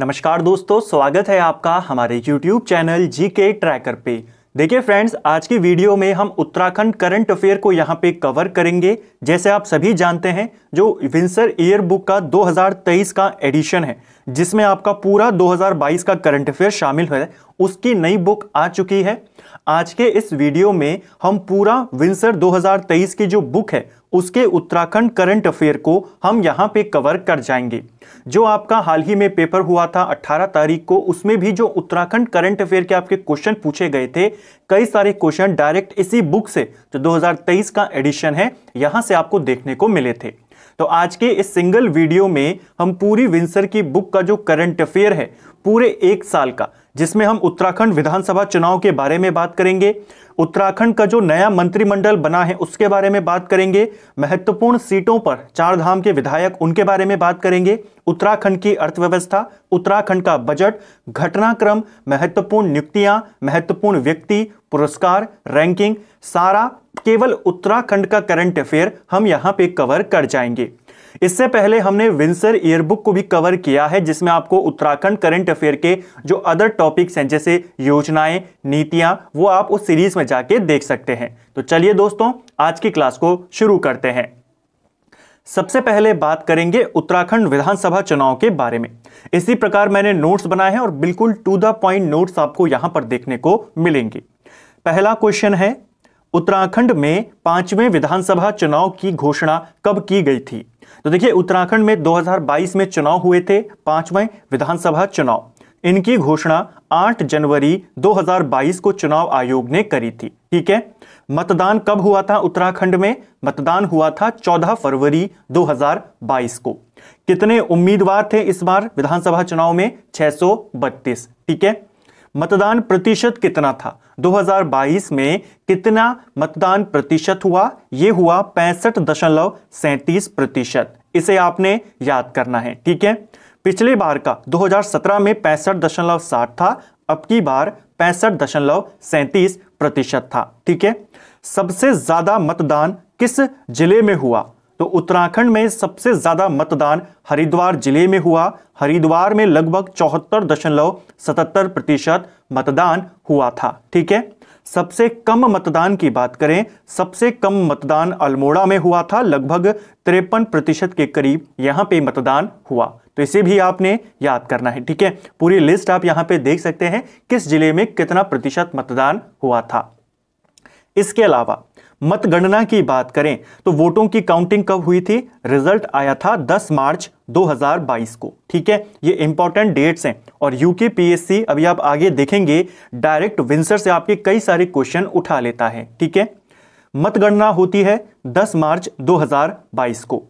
नमस्कार दोस्तों स्वागत है आपका हमारे YouTube चैनल जी के ट्रैकर पे देखिए फ्रेंड्स आज की वीडियो में हम उत्तराखंड करंट अफेयर को यहाँ पे कवर करेंगे जैसे आप सभी जानते हैं जो विंसर ईयर बुक का 2023 का एडिशन है जिसमें आपका पूरा 2022 का करंट अफेयर शामिल है उसकी नई बुक आ चुकी है आज के इस वीडियो में हम पूरा विंसर 2023 की जो बुक है उसके उत्तराखंड करंट अफेयर को हम यहां पे कवर कर जाएंगे जो आपका हाल ही में पेपर हुआ था 18 तारीख को उसमें भी जो उत्तराखंड करंट अफेयर के आपके क्वेश्चन पूछे गए थे कई सारे क्वेश्चन डायरेक्ट इसी बुक से जो 2023 का एडिशन है यहां से आपको देखने को मिले थे तो आज के इस सिंगल वीडियो में हम पूरी विंसर की बुक का जो करंट अफेयर है पूरे एक साल का जिसमें हम उत्तराखंड विधानसभा चुनाव के बारे में बात करेंगे उत्तराखंड का जो नया मंत्रिमंडल बना है उसके बारे में बात करेंगे महत्वपूर्ण सीटों पर चार धाम के विधायक उनके बारे में बात करेंगे उत्तराखंड की अर्थव्यवस्था उत्तराखंड का बजट घटनाक्रम महत्वपूर्ण नियुक्तियां महत्वपूर्ण व्यक्ति पुरस्कार रैंकिंग सारा केवल उत्तराखंड का करंट अफेयर हम यहाँ पे कवर कर जाएंगे इससे पहले हमने विंसर ईयरबुक को भी कवर किया है जिसमें आपको उत्तराखंड करंट अफेयर के जो अदर टॉपिक्स हैं जैसे योजनाएं नीतियां वो आप उस सीरीज में जाके देख सकते हैं तो चलिए दोस्तों आज की क्लास को शुरू करते हैं सबसे पहले बात करेंगे उत्तराखंड विधानसभा चुनाव के बारे में इसी प्रकार मैंने नोट्स बनाए हैं और बिल्कुल टू द पॉइंट नोट्स आपको यहां पर देखने को मिलेंगे पहला क्वेश्चन है उत्तराखंड में पांचवें विधानसभा चुनाव की घोषणा कब की गई थी तो देखिए उत्तराखंड में 2022 में चुनाव हुए थे पांचवें विधानसभा चुनाव इनकी घोषणा 8 जनवरी 2022 को चुनाव आयोग ने करी थी ठीक है मतदान कब हुआ था उत्तराखंड में मतदान हुआ था 14 फरवरी 2022 को कितने उम्मीदवार थे इस बार विधानसभा चुनाव में छह ठीक है मतदान प्रतिशत कितना था 2022 में कितना मतदान प्रतिशत हुआ ये हुआ पैंसठ दशमलव सैंतीस प्रतिशत इसे आपने याद करना है ठीक है पिछले बार का 2017 में पैंसठ दशमलव साठ था अब की बार पैंसठ दशमलव सैंतीस प्रतिशत था ठीक है सबसे ज्यादा मतदान किस जिले में हुआ तो उत्तराखंड में सबसे ज्यादा मतदान हरिद्वार जिले में हुआ हरिद्वार में लगभग चौहत्तर दशमलव सतहत्तर प्रतिशत मतदान हुआ था ठीक है सबसे कम मतदान की बात करें सबसे कम मतदान अल्मोड़ा में हुआ था लगभग तिरपन प्रतिशत के करीब यहां पे मतदान हुआ तो इसे भी आपने याद करना है ठीक है पूरी लिस्ट आप यहां पे देख सकते हैं किस जिले में कितना प्रतिशत मतदान हुआ था इसके अलावा मतगणना की बात करें तो वोटों की काउंटिंग कब हुई थी रिजल्ट आया था 10 मार्च 2022 को ठीक है ये इंपॉर्टेंट डेट्स हैं और यूके पीएससी अभी आप आगे देखेंगे डायरेक्ट विंसर से आपके कई सारे क्वेश्चन उठा लेता है ठीक है मतगणना होती है 10 मार्च 2022 को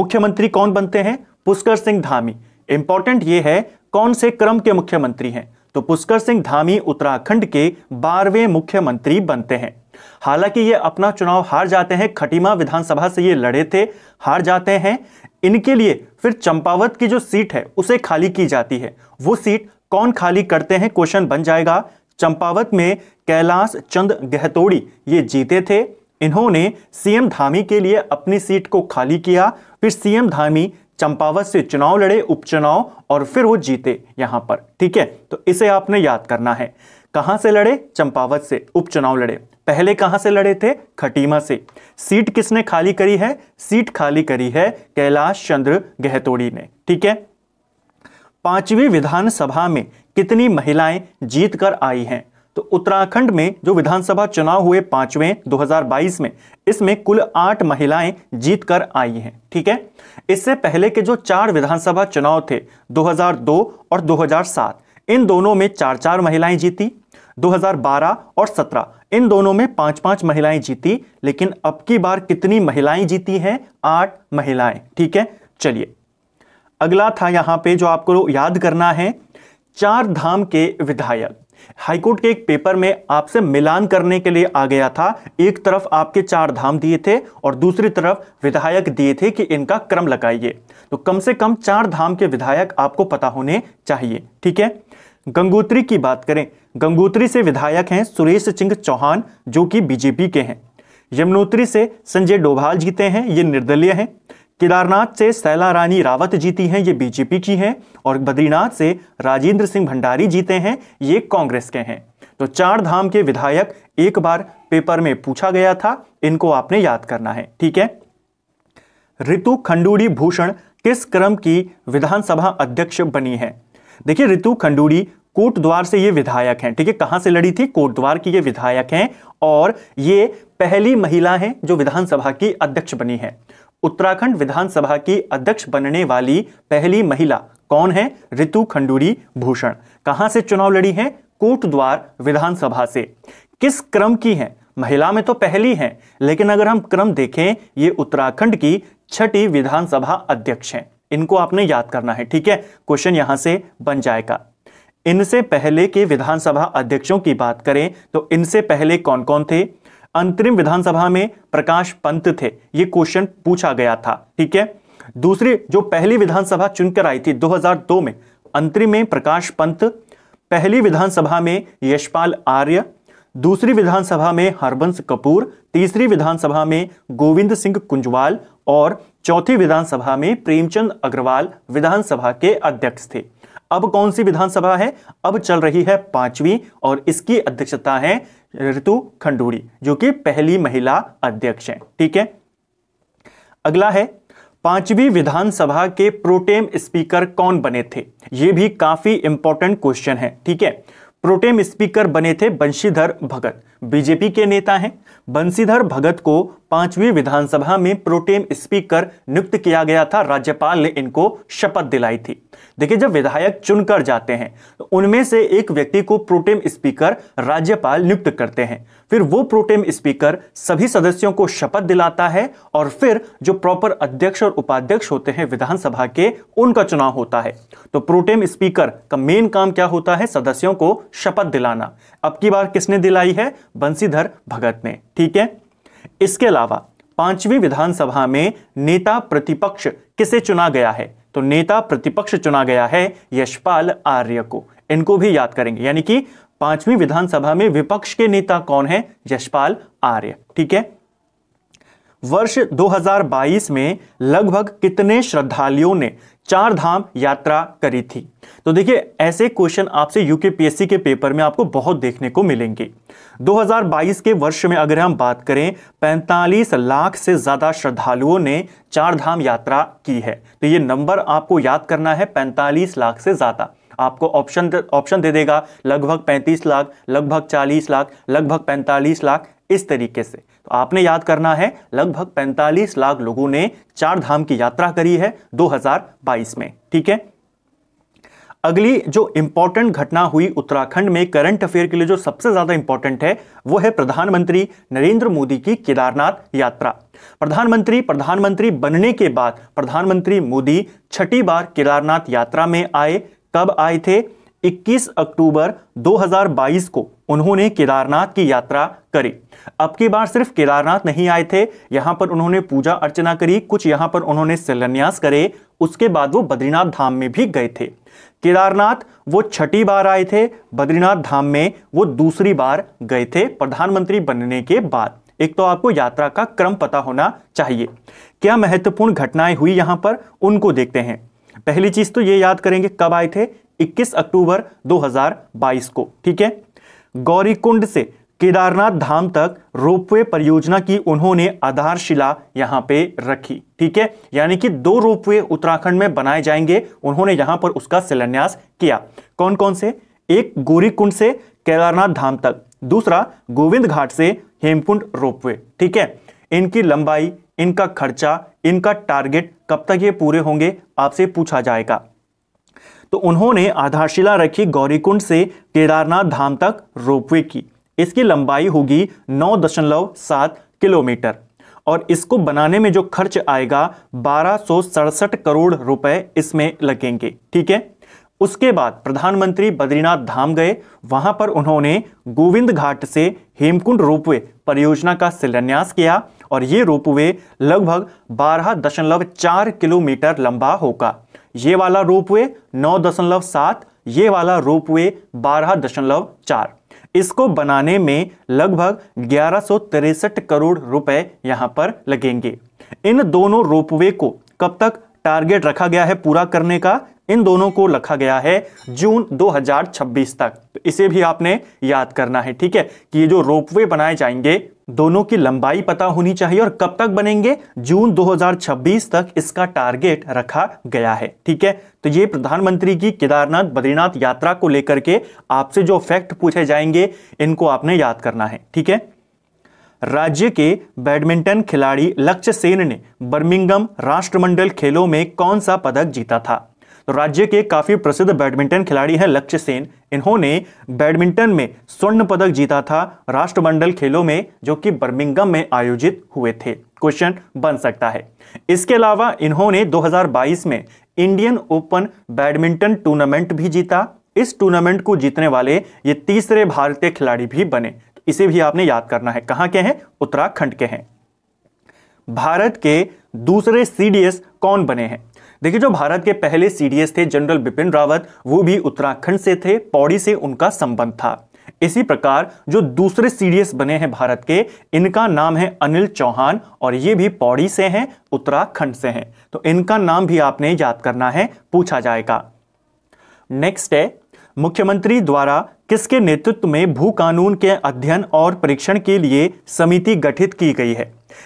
मुख्यमंत्री कौन बनते हैं पुष्कर सिंह धामी इंपॉर्टेंट ये है कौन से क्रम के मुख्यमंत्री हैं तो पुष्कर सिंह धामी उत्तराखंड के बारहवें मुख्यमंत्री बनते हैं हालांकि ये अपना चुनाव हार जाते हैं खटीमा विधानसभा से ये लड़े थे हार जाते हैं इनके लिए फिर चंपावत की जो सीट है उसे खाली की जाती है वो सीट कौन खाली करते हैं क्वेश्चन बन जाएगा चंपावत में कैलाश चंद गहतोड़ी ये जीते थे इन्होंने सीएम धामी के लिए अपनी सीट को खाली किया फिर सीएम धामी चंपावत से चुनाव लड़े उपचुनाव और फिर वो जीते यहां पर ठीक है तो इसे आपने याद करना है कहां से लड़े चंपावत से उपचुनाव लड़े पहले कहां से लड़े थे खटीमा से सीट किसने खाली करी है सीट खाली करी है कैलाश चंद्र गहतोड़ी ने ठीक है पांचवी विधानसभा में कितनी महिलाएं जीत कर आई हैं तो उत्तराखंड में जो विधानसभा चुनाव हुए पांचवें 2022 में इसमें कुल आठ महिलाएं जीत कर आई हैं ठीक है इससे पहले के जो चार विधानसभा चुनाव थे 2002 और 2007 इन दोनों में चार चार महिलाएं जीती 2012 और 17 इन दोनों में पांच पांच महिलाएं जीती लेकिन अब की बार कितनी महिलाएं जीती हैं आठ महिलाएं ठीक है चलिए अगला था यहां पे जो आपको याद करना है चार धाम के विधायक हाईकोर्ट के एक पेपर में आपसे मिलान करने के लिए आ गया था एक तरफ आपके चार धाम दिए थे और दूसरी तरफ विधायक दिए थे कि इनका क्रम लगाइए तो कम से कम चार धाम के विधायक आपको पता होने चाहिए ठीक है गंगोत्री की बात करें गंगोत्री से विधायक हैं सुरेश सिंह चौहान जो कि बीजेपी के हैं यमुनोत्री से संजय डोभाल जीते हैं ये निर्दलीय हैं केदारनाथ से सैला रानी रावत जीती हैं ये बीजेपी की हैं और बद्रीनाथ से राजेंद्र सिंह भंडारी जीते हैं ये कांग्रेस के हैं तो चार धाम के विधायक एक बार पेपर में पूछा गया था इनको आपने याद करना है ठीक है ऋतु खंडूरी भूषण किस क्रम की विधानसभा अध्यक्ष बनी है देखिए ऋतु खंडूरी कोटद्वार से ये विधायक हैं ठीक है कहां से लड़ी थी कोटद्वार की ये विधायक हैं और ये पहली महिला हैं जो विधानसभा की अध्यक्ष बनी है उत्तराखंड विधानसभा की अध्यक्ष बनने वाली पहली महिला कौन है ऋतु खंडूरी भूषण कहां से चुनाव लड़ी है कोटद्वार विधानसभा से किस क्रम की है महिला में तो पहली है लेकिन अगर हम क्रम देखें ये उत्तराखंड की छठी विधानसभा अध्यक्ष हैं इनको आपने याद करना है ठीक है क्वेश्चन यहां से बन जाएगा इनसे पहले के विधानसभा अध्यक्षों की बात करें तो इनसे पहले कौन कौन थे अंतरिम विधानसभा में प्रकाश पंत थे ये क्वेश्चन पूछा गया था ठीक है दूसरी जो पहली विधानसभा चुनकर आई थी 2002 में अंतरिम में प्रकाश पंत पहली विधानसभा में यशपाल आर्य दूसरी विधानसभा में हरबंस कपूर तीसरी विधानसभा में गोविंद सिंह कुंजवाल और चौथी विधानसभा में प्रेमचंद अग्रवाल विधानसभा के अध्यक्ष थे अब कौन सी विधानसभा है अब चल रही है पांचवी और इसकी अध्यक्षता है ऋतु खंडूरी जो कि पहली महिला अध्यक्ष हैं ठीक है अगला है पांचवी विधानसभा के प्रोटेम स्पीकर कौन बने थे यह भी काफी इंपॉर्टेंट क्वेश्चन है ठीक है प्रोटेम स्पीकर बने थे बंशीधर भगत बीजेपी के नेता हैं बंसीधर भगत को पांचवी विधानसभा में प्रोटेम स्पीकर नियुक्त किया गया था राज्यपाल ने इनको शपथ दिलाई थी देखिए जब विधायक चुनकर जाते हैं तो उनमें से एक व्यक्ति को प्रोटेम स्पीकर राज्यपाल नियुक्त करते हैं फिर वो प्रोटेम स्पीकर सभी सदस्यों को शपथ दिलाता है और फिर जो प्रॉपर अध्यक्ष और उपाध्यक्ष होते हैं विधानसभा के उनका चुनाव होता है तो प्रोटेम स्पीकर का मेन काम क्या होता है सदस्यों को शपथ दिलाना अब की बार किसने दिलाई है बंसीधर भगत ने ठीक है इसके अलावा पांचवी विधानसभा में नेता प्रतिपक्ष किसे चुना गया है तो नेता प्रतिपक्ष चुना गया है यशपाल आर्य को इनको भी याद करेंगे यानी कि पांचवी विधानसभा में विपक्ष के नेता कौन है यशपाल आर्य ठीक है वर्ष 2022 में लगभग कितने श्रद्धालुओं ने चार धाम यात्रा करी थी तो देखिए ऐसे क्वेश्चन आपसे यूकेपीएससी के पेपर में आपको बहुत देखने को मिलेंगे 2022 के वर्ष में अगर हम बात करें 45 लाख से ज़्यादा श्रद्धालुओं ने चार धाम यात्रा की है तो ये नंबर आपको याद करना है 45 लाख से ज़्यादा आपको ऑप्शन ऑप्शन दे देगा लगभग 35 लाख लगभग 40 लाख लगभग 45 लाख इस तरीके से तो आपने याद करना है लगभग 45 लाख लोगों ने चार धाम की यात्रा करी है 2022 में ठीक है अगली जो इंपॉर्टेंट घटना हुई उत्तराखंड में करंट अफेयर के लिए जो सबसे ज्यादा इंपॉर्टेंट है वो है प्रधानमंत्री नरेंद्र मोदी की केदारनाथ यात्रा प्रधानमंत्री प्रधानमंत्री बनने के बाद प्रधानमंत्री मोदी छठी बार केदारनाथ यात्रा में आए कब आए थे 21 अक्टूबर 2022 को उन्होंने केदारनाथ की यात्रा करी अब की बार सिर्फ केदारनाथ नहीं आए थे यहां पर उन्होंने पूजा अर्चना करी कुछ यहां पर उन्होंने शिलान्यास करे उसके बाद वो बद्रीनाथ धाम में भी गए थे केदारनाथ वो छठी बार आए थे बद्रीनाथ धाम में वो दूसरी बार गए थे प्रधानमंत्री बनने के बाद एक तो आपको यात्रा का क्रम पता होना चाहिए क्या महत्वपूर्ण घटनाएं हुई यहां पर उनको देखते हैं पहली चीज तो ये याद करेंगे कब आए थे 21 अक्टूबर 2022 को ठीक है गौरीकुंड से केदारनाथ धाम तक रोपवे परियोजना की उन्होंने आधारशिला यहां पे रखी ठीक है यानी कि दो रोपवे उत्तराखंड में बनाए जाएंगे उन्होंने यहां पर उसका शिलान्यास किया कौन कौन से एक गोरीकुंड से केदारनाथ धाम तक दूसरा गोविंद घाट से हेमकुंड रोपवे ठीक है इनकी लंबाई इनका खर्चा इनका टारगेट कब तक ये पूरे होंगे आपसे पूछा जाएगा तो उन्होंने आधारशिला रखी गौरीकुंड से केदारनाथ धाम तक रोपवे की इसकी लंबाई होगी नौ दशमलव सात किलोमीटर और इसको बनाने में जो खर्च आएगा बारह करोड़ रुपए इसमें लगेंगे ठीक है उसके बाद प्रधानमंत्री बद्रीनाथ धाम गए वहां पर उन्होंने गोविंद घाट से हेमकुंड रोपवे परियोजना का शिलान्यास किया और ये रोपवे लगभग बारह दशमलव चार किलोमीटर लंबा होगा ये वाला वे नौ दशमलव सात ये वाला रोप वे बारह दशमलव चार इसको बनाने में लगभग ग्यारह करोड़ रुपए यहां पर लगेंगे इन दोनों रोपवे को कब तक टारगेट रखा गया है पूरा करने का इन दोनों को रखा गया है जून 2026 तक तो इसे भी आपने याद करना है ठीक है कि ये जो रोपवे बनाए जाएंगे दोनों की लंबाई पता होनी चाहिए और कब तक बनेंगे जून 2026 तक इसका टारगेट रखा गया है ठीक है तो ये प्रधानमंत्री की केदारनाथ बद्रीनाथ यात्रा को लेकर के आपसे जो फैक्ट पूछे जाएंगे इनको आपने याद करना है ठीक है राज्य के बैडमिंटन खिलाड़ी लक्ष्य सेन ने बर्मिंगम राष्ट्रमंडल खेलों में कौन सा पदक जीता था तो राज्य के काफ़ी प्रसिद्ध बैडमिंटन खिलाड़ी हैं लक्ष्य सेन इन्होंने बैडमिंटन में स्वर्ण पदक जीता था राष्ट्रमंडल खेलों में जो कि बर्मिंगम में आयोजित हुए थे क्वेश्चन बन सकता है इसके अलावा इन्होंने 2022 में इंडियन ओपन बैडमिंटन टूर्नामेंट भी जीता इस टूर्नामेंट को जीतने वाले ये तीसरे भारतीय खिलाड़ी भी बने तो इसे भी आपने याद करना है कहां के हैं उत्तराखंड के हैं भारत के दूसरे सीडीएस कौन बने हैं देखिए जो भारत के पहले सीडीएस थे जनरल बिपिन रावत वो भी उत्तराखंड से थे पौड़ी से उनका संबंध था इसी प्रकार जो दूसरे सीडीएस बने हैं भारत के इनका नाम है अनिल चौहान और ये भी पौड़ी से हैं उत्तराखंड से हैं तो इनका नाम भी आपने याद करना है पूछा जाएगा नेक्स्ट है मुख्यमंत्री द्वारा किसके नेतृत्व में भू कानून के अध्ययन और परीक्षण के लिए समिति गठित की गई है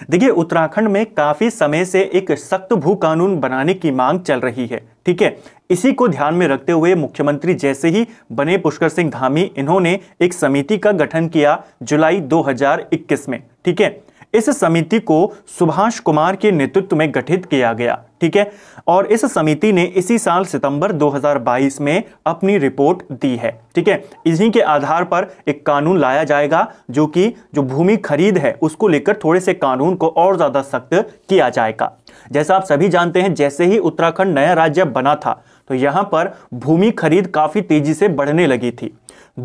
देखिए उत्तराखंड में काफी समय से एक सख्त भू कानून बनाने की मांग चल रही है ठीक है इसी को ध्यान में रखते हुए मुख्यमंत्री जैसे ही बने पुष्कर सिंह धामी इन्होंने एक समिति का गठन किया जुलाई 2021 में ठीक है इस समिति को सुभाष कुमार के नेतृत्व में गठित किया गया ठीक है और इस समिति ने इसी साल सितंबर 2022 में अपनी रिपोर्ट दी है ठीक है इसी के आधार पर एक कानून लाया जाएगा जो कि जो भूमि खरीद है उसको लेकर थोड़े से कानून को और ज़्यादा सख्त किया जाएगा जैसा आप सभी जानते हैं जैसे ही उत्तराखंड नया राज्य बना था तो यहाँ पर भूमि खरीद काफ़ी तेज़ी से बढ़ने लगी थी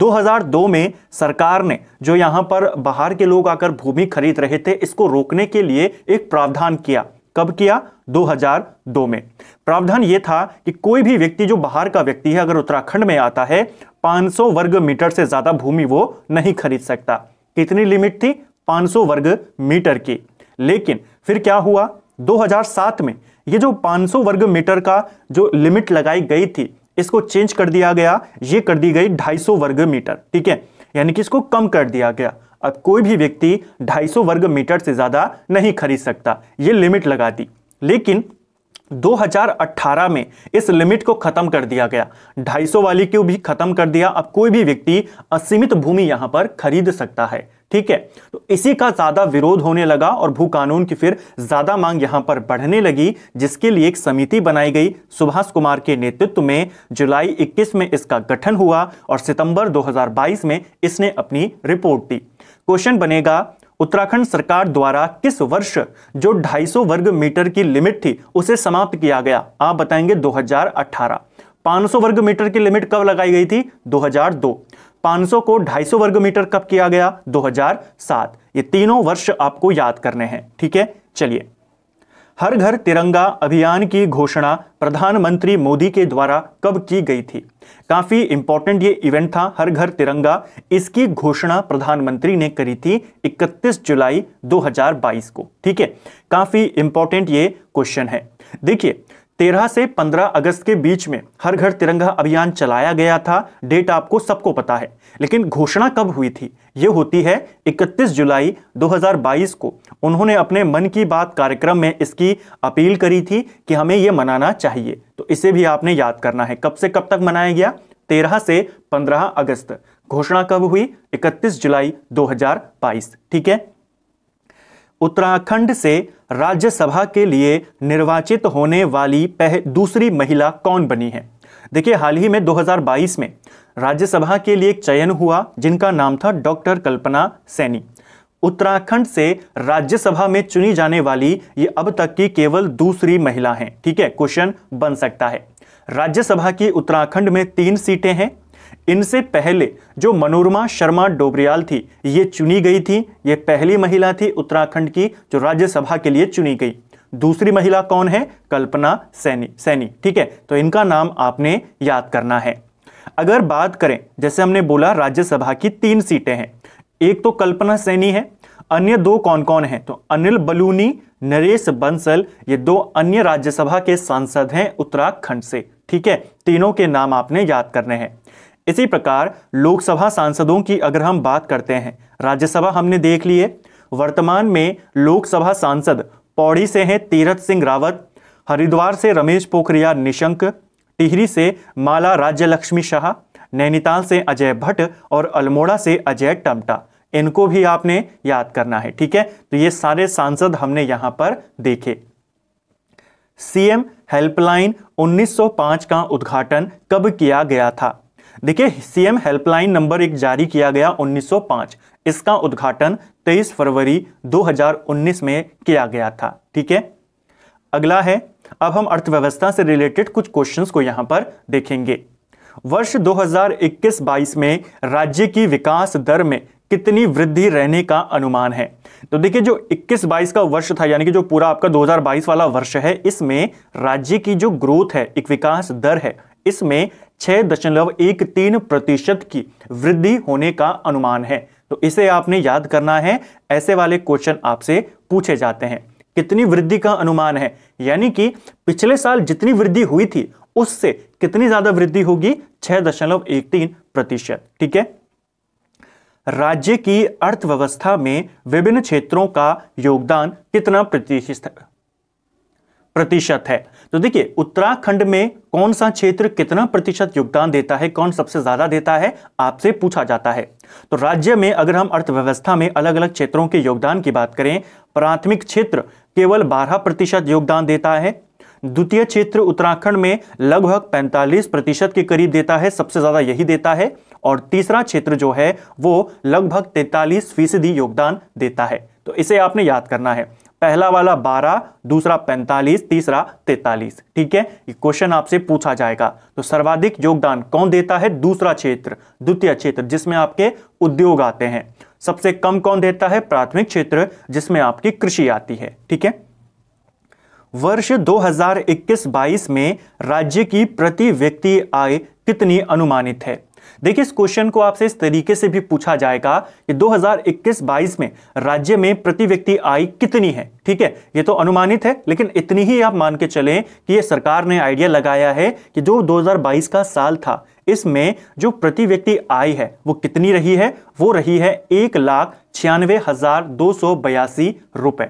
2002 में सरकार ने जो यहां पर बाहर के लोग आकर भूमि खरीद रहे थे इसको रोकने के लिए एक प्रावधान किया कब किया 2002 में प्रावधान यह था कि कोई भी व्यक्ति जो बाहर का व्यक्ति है अगर उत्तराखंड में आता है 500 वर्ग मीटर से ज़्यादा भूमि वो नहीं खरीद सकता कितनी लिमिट थी 500 वर्ग मीटर की लेकिन फिर क्या हुआ 2007 में ये जो 500 वर्ग मीटर का जो लिमिट लगाई गई थी इसको चेंज कर दिया गया ये कर दी गई 250 वर्ग मीटर ठीक है यानी कि इसको कम कर दिया गया अब कोई भी व्यक्ति 250 वर्ग मीटर से ज़्यादा नहीं खरीद सकता ये लिमिट लगा दी लेकिन 2018 में इस लिमिट को खत्म कर दिया गया 250 वाली को भी खत्म कर दिया अब कोई भी व्यक्ति असीमित भूमि यहां पर खरीद सकता है ठीक है तो इसी का ज्यादा विरोध होने लगा और भू कानून की फिर ज्यादा मांग यहां पर बढ़ने लगी जिसके लिए एक समिति बनाई गई सुभाष कुमार के नेतृत्व में जुलाई 21 में इसका गठन हुआ और सितंबर 2022 में इसने अपनी रिपोर्ट दी क्वेश्चन बनेगा उत्तराखंड सरकार द्वारा किस वर्ष जो 250 वर्ग मीटर की लिमिट थी उसे समाप्त किया गया आप बताएंगे 2018 500 वर्ग मीटर की लिमिट कब लगाई गई थी 2002 500 को 250 वर्ग मीटर कब किया गया 2007 ये तीनों वर्ष आपको याद करने हैं ठीक है चलिए हर घर तिरंगा अभियान की घोषणा प्रधानमंत्री मोदी के द्वारा कब की गई थी काफी इंपॉर्टेंट ये इवेंट था हर घर तिरंगा इसकी घोषणा प्रधानमंत्री ने करी थी 31 जुलाई 2022 को ठीक है काफी इंपॉर्टेंट ये क्वेश्चन है देखिए तेरह से पंद्रह अगस्त के बीच में हर घर तिरंगा अभियान चलाया गया था डेट आपको सबको पता है लेकिन घोषणा कब हुई थी ये होती है 31 जुलाई 2022 को उन्होंने अपने मन की बात कार्यक्रम में इसकी अपील करी थी कि हमें ये मनाना चाहिए तो इसे भी आपने याद करना है कब से कब तक मनाया गया तेरह से पंद्रह अगस्त घोषणा कब हुई इकतीस जुलाई 2022 ठीक है उत्तराखंड से राज्यसभा के लिए निर्वाचित होने वाली पह, दूसरी महिला कौन बनी है देखिए हाल ही में 2022 में राज्यसभा के लिए एक चयन हुआ जिनका नाम था डॉक्टर कल्पना सैनी उत्तराखंड से राज्यसभा में चुनी जाने वाली ये अब तक की केवल दूसरी महिला हैं ठीक है क्वेश्चन बन सकता है राज्यसभा की उत्तराखंड में तीन सीटें हैं इनसे पहले जो मनोरमा शर्मा डोबरियाल थी ये चुनी गई थी ये पहली महिला थी उत्तराखंड की जो राज्यसभा के लिए चुनी गई दूसरी महिला कौन है कल्पना सैनी सैनी ठीक है तो इनका नाम आपने याद करना है अगर बात करें जैसे हमने बोला राज्यसभा की तीन सीटें हैं एक तो कल्पना सैनी है अन्य दो कौन कौन हैं तो अनिल बलूनी नरेश बंसल ये दो अन्य राज्यसभा के सांसद हैं उत्तराखंड से ठीक है तीनों के नाम आपने याद करने हैं इसी प्रकार लोकसभा सांसदों की अगर हम बात करते हैं राज्यसभा हमने देख लिए वर्तमान में लोकसभा सांसद पौड़ी से हैं तीरथ सिंह रावत हरिद्वार से रमेश पोखरियाल निशंक टिहरी से माला राज्य लक्ष्मी शाह नैनीताल से अजय भट्ट और अल्मोड़ा से अजय टमटा इनको भी आपने याद करना है ठीक है तो ये सारे सांसद हमने यहां पर देखे सीएम हेल्पलाइन 1905 का उद्घाटन कब किया गया था देखिए सीएम हेल्पलाइन नंबर एक जारी किया गया 1905 इसका उद्घाटन 23 फरवरी 2019 में किया गया था ठीक है अगला है अब हम अर्थव्यवस्था से रिलेटेड कुछ क्वेश्चंस को यहां पर देखेंगे वर्ष 2021-22 में राज्य की विकास दर में कितनी वृद्धि रहने का अनुमान है तो देखिए जो 21-22 का वर्ष था यानी कि जो पूरा आपका 2022 वाला वर्ष है इसमें राज्य की जो ग्रोथ है एक विकास दर है इसमें छह दशमलव एक तीन प्रतिशत की वृद्धि होने का अनुमान है तो इसे आपने याद करना है ऐसे वाले क्वेश्चन आपसे पूछे जाते हैं कितनी वृद्धि का अनुमान है यानी कि पिछले साल जितनी वृद्धि हुई थी उससे कितनी ज्यादा वृद्धि होगी छह दशमलव एक तीन प्रतिशत ठीक है राज्य की अर्थव्यवस्था में विभिन्न क्षेत्रों का योगदान कितना प्रतिशत प्रतिशत है तो देखिए उत्तराखंड में कौन सा क्षेत्र कितना प्रतिशत योगदान देता है कौन सबसे ज्यादा देता है आपसे पूछा जाता है तो राज्य में अगर हम अर्थव्यवस्था में अलग अलग क्षेत्रों के योगदान की बात करें प्राथमिक क्षेत्र केवल 12 प्रतिशत योगदान देता है द्वितीय क्षेत्र उत्तराखंड में लगभग 45 प्रतिशत के करीब देता है सबसे ज्यादा यही देता है और तीसरा क्षेत्र जो है वो लगभग तैतालीस फीसदी योगदान देता है तो इसे आपने याद करना है पहला वाला 12, दूसरा 45, तीसरा 43, ठीक है ये क्वेश्चन आपसे पूछा जाएगा तो सर्वाधिक योगदान कौन देता है दूसरा क्षेत्र द्वितीय क्षेत्र जिसमें आपके उद्योग आते हैं सबसे कम कौन देता है प्राथमिक क्षेत्र जिसमें आपकी कृषि आती है ठीक है वर्ष 2021-22 में राज्य की प्रति व्यक्ति आय कितनी अनुमानित है देखिए इस क्वेश्चन को आपसे इस तरीके से भी पूछा जाएगा कि 2021-22 में राज्य में प्रति व्यक्ति आय कितनी है ठीक है ये तो अनुमानित है लेकिन इतनी ही आप मान के चलें कि ये सरकार ने आइडिया लगाया है कि जो 2022 का साल था इसमें जो प्रति व्यक्ति आय है वो कितनी रही है वो रही है एक लाख छियानवे हजार दो सौ बयासी रुपए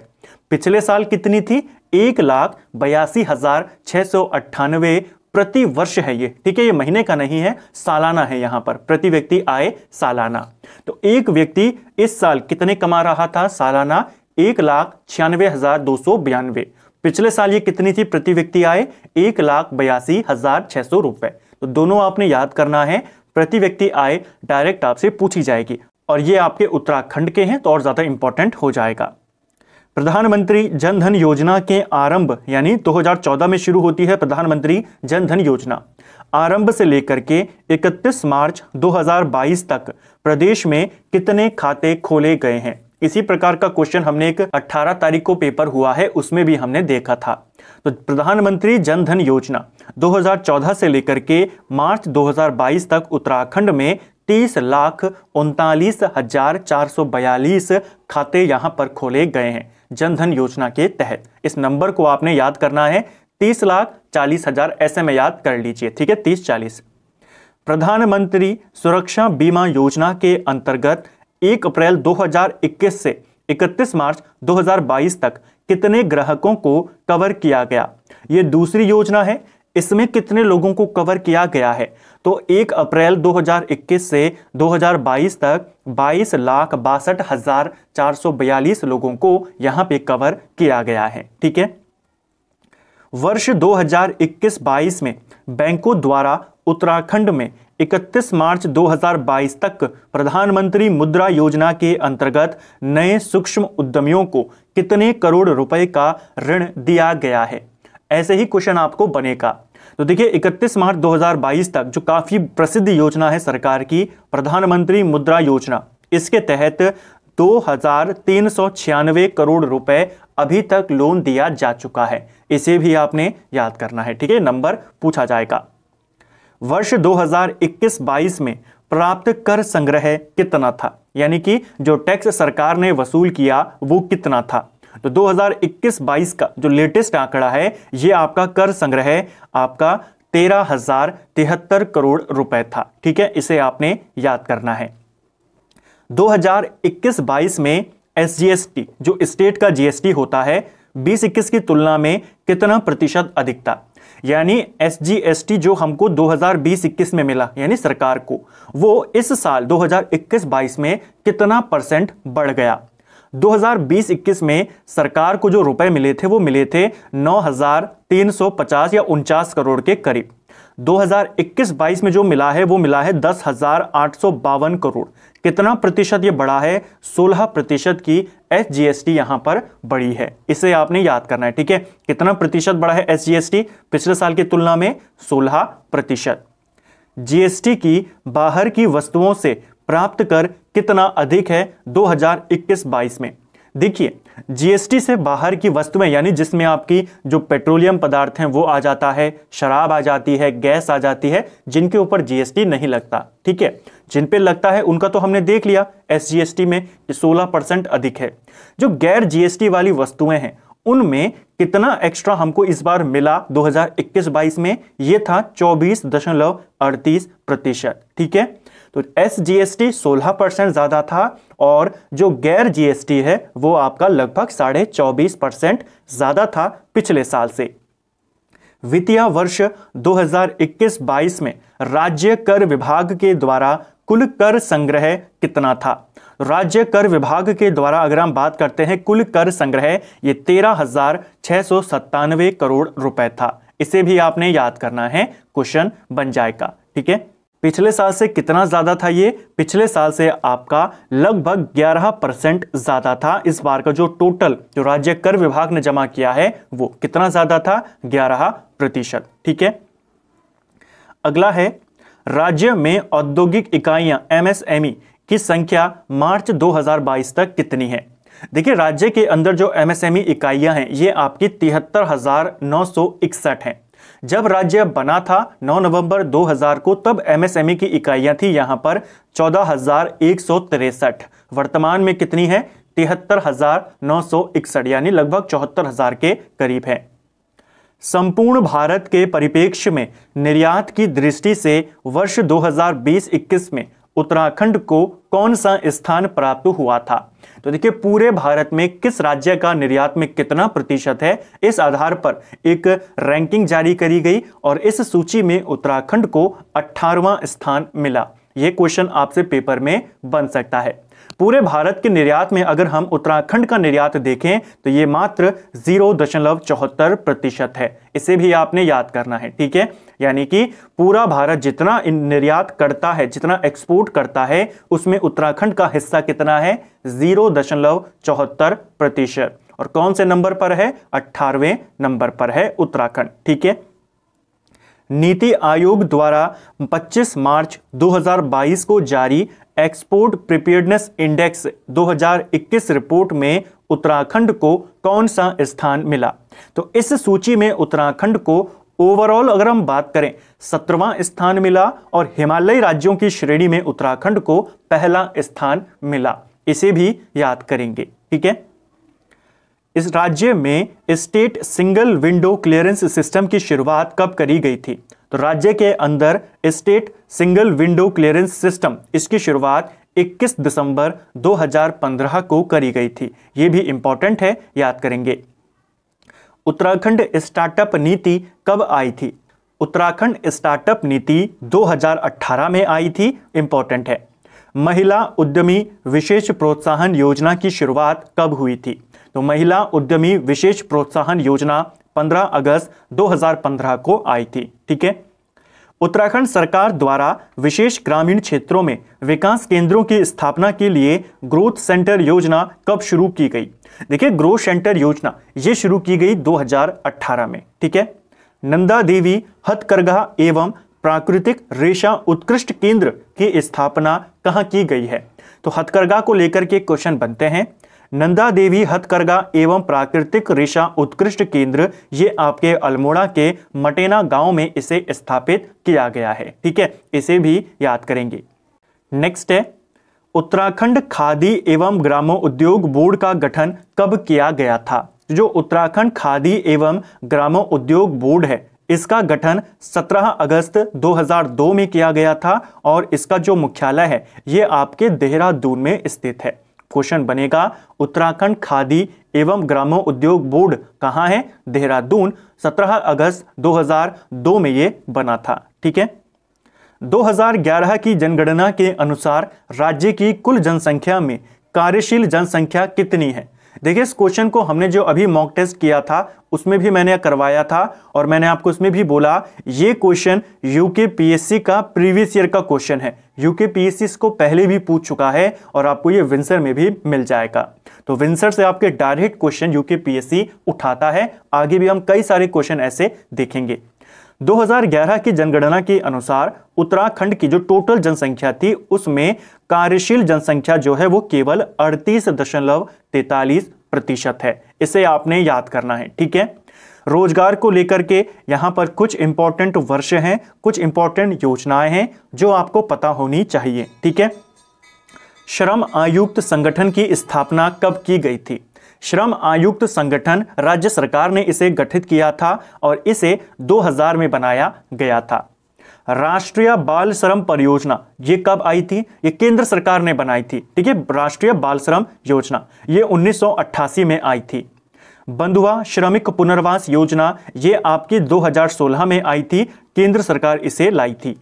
पिछले साल कितनी थी एक लाख बयासी हजार छह सौ अट्ठानवे प्रति वर्ष है ये ठीक है ये महीने का नहीं है सालाना है यहां पर प्रति व्यक्ति आय सालाना तो एक व्यक्ति इस साल कितने कमा रहा था सालाना एक लाख छियानवे हजार दो सौ बयानवे पिछले साल ये कितनी थी प्रति व्यक्ति आय एक लाख बयासी हजार छह सौ रुपए तो दोनों आपने याद करना है प्रति व्यक्ति आय डायरेक्ट आपसे पूछी जाएगी और ये आपके उत्तराखंड के हैं तो और ज़्यादा इंपॉर्टेंट हो जाएगा प्रधानमंत्री जन धन योजना के आरंभ यानी 2014 में शुरू होती है प्रधानमंत्री जन धन योजना आरंभ से लेकर के 31 मार्च 2022 तक प्रदेश में कितने खाते खोले गए हैं इसी प्रकार का क्वेश्चन हमने एक 18 तारीख को पेपर हुआ है उसमें भी हमने देखा था तो प्रधानमंत्री जन धन योजना 2014 से लेकर के मार्च 2022 तक उत्तराखंड में तीस लाख उनतालीस हजार चार सौ बयालीस खाते यहां पर खोले गए हैं जनधन योजना के तहत इस नंबर को आपने याद करना है तीस लाख चालीस हजार ऐसे में याद कर लीजिए ठीक है तीस चालीस प्रधानमंत्री सुरक्षा बीमा योजना के अंतर्गत एक अप्रैल 2021 से 31 मार्च 2022 तक कितने ग्राहकों को कवर किया गया ये दूसरी योजना है इसमें कितने लोगों को कवर किया गया है तो एक अप्रैल 2021 से 2022 तक बाईस लाख बासठ हजार चार सौ बयालीस लोगों को यहां पे कवर किया गया है ठीक है वर्ष 2021-22 में बैंकों द्वारा उत्तराखंड में 31 मार्च 2022 तक प्रधानमंत्री मुद्रा योजना के अंतर्गत नए सूक्ष्म उद्यमियों को कितने करोड़ रुपए का ऋण दिया गया है ऐसे ही क्वेश्चन आपको बनेगा तो देखिए 31 मार्च 2022 तक जो काफ़ी प्रसिद्ध योजना है सरकार की प्रधानमंत्री मुद्रा योजना इसके तहत दो हजार तीन सौ छियानवे करोड़ रुपए अभी तक लोन दिया जा चुका है इसे भी आपने याद करना है ठीक है नंबर पूछा जाएगा वर्ष 2021-22 में प्राप्त कर संग्रह कितना था यानी कि जो टैक्स सरकार ने वसूल किया वो कितना था तो 2021-22 का जो लेटेस्ट आंकड़ा है ये आपका कर संग्रह आपका तेरह हजार तिहत्तर करोड़ रुपए था ठीक है इसे आपने याद करना है 2021-22 में टी जो स्टेट का जीएसटी होता है 2021 की तुलना में कितना प्रतिशत अधिक था यानी टी जो हमको 2020-21 में मिला यानी सरकार को वो इस साल 2021-22 में कितना परसेंट बढ़ गया 2020-21 में सरकार को जो रुपए मिले थे वो मिले थे 9,350 या उनचास करोड़ के करीब 2021-22 में जो मिला है वो मिला है दस करोड़ कितना प्रतिशत ये बढ़ा है 16 प्रतिशत की एस जी एस टी यहां पर बढ़ी है इसे आपने याद करना है ठीक है कितना प्रतिशत बढ़ा है एस जी एस टी पिछले साल की तुलना में 16 प्रतिशत जीएसटी की बाहर की वस्तुओं से प्राप्त कर कितना अधिक है 2021-22 में देखिए जीएसटी से बाहर की वस्तुएं यानी जिसमें आपकी जो पेट्रोलियम पदार्थ हैं वो आ जाता है शराब आ जाती है गैस आ जाती है जिनके ऊपर जीएसटी नहीं लगता ठीक है जिन पे लगता है उनका तो हमने देख लिया एसजीएसटी में कि 16 परसेंट अधिक है जो गैर जीएसटी वाली वस्तुएं हैं उनमें कितना एक्स्ट्रा हमको इस बार मिला 2021-22 में यह था चौबीस प्रतिशत ठीक है तो एस जीएसटी सोलह परसेंट ज़्यादा था और जो गैर जीएसटी है वो आपका लगभग साढ़े चौबीस परसेंट ज़्यादा था पिछले साल से वित्तीय वर्ष 2021-22 में राज्य कर विभाग के द्वारा कुल कर संग्रह कितना था राज्य कर विभाग के द्वारा अगर हम बात करते हैं कुल कर संग्रह ये तेरह हजार छह सौ सत्तानवे करोड़ रुपए था इसे भी आपने याद करना है क्वेश्चन बन जाएगा ठीक है पिछले साल से कितना ज़्यादा था ये पिछले साल से आपका लगभग 11 परसेंट ज़्यादा था इस बार का जो टोटल जो राज्य कर विभाग ने जमा किया है वो कितना ज़्यादा था 11 प्रतिशत ठीक है अगला है राज्य में औद्योगिक इकाइयां एमएसएमई की संख्या मार्च 2022 तक कितनी है देखिए राज्य के अंदर जो एमएसएमई इकाइयां हैं ये आपकी तिहत्तर हजार नौ सौ इकसठ हैं जब राज्य बना था 9 नवंबर 2000 को तब एमएसएमई e की इकाइयां थी यहां पर चौदह वर्तमान में कितनी है तिहत्तर यानी लगभग चौहत्तर के करीब है संपूर्ण भारत के परिपेक्ष में निर्यात की दृष्टि से वर्ष 2020-21 में उत्तराखंड को कौन सा स्थान प्राप्त हुआ था तो देखिए पूरे भारत में किस राज्य का निर्यात में कितना प्रतिशत है इस आधार पर एक रैंकिंग जारी करी गई और इस सूची में उत्तराखंड को अठारवा स्थान मिला ये क्वेश्चन आपसे पेपर में बन सकता है पूरे भारत के निर्यात में अगर हम उत्तराखंड का निर्यात देखें तो ये मात्र जीरो दशमलव चौहत्तर प्रतिशत है इसे भी आपने याद करना है ठीक है यानी कि पूरा भारत जितना निर्यात करता है जितना एक्सपोर्ट करता है उसमें उत्तराखंड का हिस्सा कितना है जीरो दशमलव चौहत्तर प्रतिशत और कौन से नंबर पर है अट्ठारहवें नंबर पर है उत्तराखंड ठीक है नीति आयोग द्वारा 25 मार्च 2022 को जारी एक्सपोर्ट प्रिपेयर्डनेस इंडेक्स 2021 रिपोर्ट में उत्तराखंड को कौन सा स्थान मिला तो इस सूची में उत्तराखंड को ओवरऑल अगर हम बात करें सत्रवा स्थान मिला और हिमालयी राज्यों की श्रेणी में उत्तराखंड को पहला स्थान मिला इसे भी याद करेंगे ठीक है इस राज्य में state single window clearance system की शुरुआत कब करी गई थी तो राज्य के अंदर state single window clearance system इसकी शुरुआत 21 दिसंबर 2015 को करी गई थी ये भी इंपॉर्टेंट है याद करेंगे उत्तराखंड स्टार्टअप नीति कब आई थी उत्तराखंड स्टार्टअप नीति 2018 में आई थी इंपॉर्टेंट है महिला उद्यमी विशेष प्रोत्साहन योजना की शुरुआत कब हुई थी तो महिला उद्यमी विशेष प्रोत्साहन योजना 15 अगस्त 2015 को आई थी ठीक है उत्तराखंड सरकार द्वारा विशेष ग्रामीण क्षेत्रों में विकास केंद्रों की स्थापना के लिए ग्रोथ सेंटर योजना कब शुरू की गई देखिए ग्रोथ सेंटर योजना ये शुरू की गई 2018 में ठीक है नंदा देवी हथकरघा एवं प्राकृतिक रेशा उत्कृष्ट केंद्र की स्थापना कहाँ की गई है तो हथकरघा को लेकर के क्वेश्चन बनते हैं नंदा देवी हथकरघा एवं प्राकृतिक रेशा उत्कृष्ट केंद्र ये आपके अल्मोड़ा के मटेना गांव में इसे स्थापित किया गया है ठीक है इसे भी याद करेंगे नेक्स्ट है उत्तराखंड खादी एवं ग्रामो उद्योग बोर्ड का गठन कब किया गया था जो उत्तराखंड खादी एवं ग्रामो उद्योग बोर्ड है इसका गठन 17 अगस्त 2002 में किया गया था और इसका जो मुख्यालय है ये आपके देहरादून में स्थित है क्वेश्चन बनेगा उत्तराखंड खादी एवं ग्रामो उद्योग बोर्ड कहाँ है देहरादून 17 अगस्त 2002 में ये बना था ठीक है 2011 की जनगणना के अनुसार राज्य की कुल जनसंख्या में कार्यशील जनसंख्या कितनी है देखिए इस क्वेश्चन को हमने जो अभी मॉक टेस्ट किया था उसमें भी मैंने करवाया था और मैंने आपको उसमें भी बोला ये क्वेश्चन यूके पीएससी का प्रीवियस ईयर का क्वेश्चन है यूके पीएससी इसको पहले भी पूछ चुका है और आपको ये विंसर में भी मिल जाएगा तो विंसर से आपके डायरेक्ट क्वेश्चन यूके पीएससी उठाता है आगे भी हम कई सारे क्वेश्चन ऐसे देखेंगे 2011 की जनगणना के अनुसार उत्तराखंड की जो टोटल जनसंख्या थी उसमें कार्यशील जनसंख्या जो है वो केवल अड़तीस दशमलव तैतालीस प्रतिशत है इसे आपने याद करना है ठीक है रोजगार को लेकर के यहाँ पर कुछ इंपॉर्टेंट वर्ष हैं कुछ इंपॉर्टेंट योजनाएं हैं जो आपको पता होनी चाहिए ठीक है श्रम आयुक्त संगठन की स्थापना कब की गई थी श्रम आयुक्त संगठन राज्य सरकार ने इसे गठित किया था और इसे 2000 में बनाया गया था राष्ट्रीय बाल श्रम परियोजना ये कब आई थी ये केंद्र सरकार ने बनाई थी ठीक है राष्ट्रीय बाल श्रम योजना ये 1988 में आई थी बंधुआ श्रमिक पुनर्वास योजना ये आपकी 2016 में आई थी केंद्र सरकार इसे लाई थी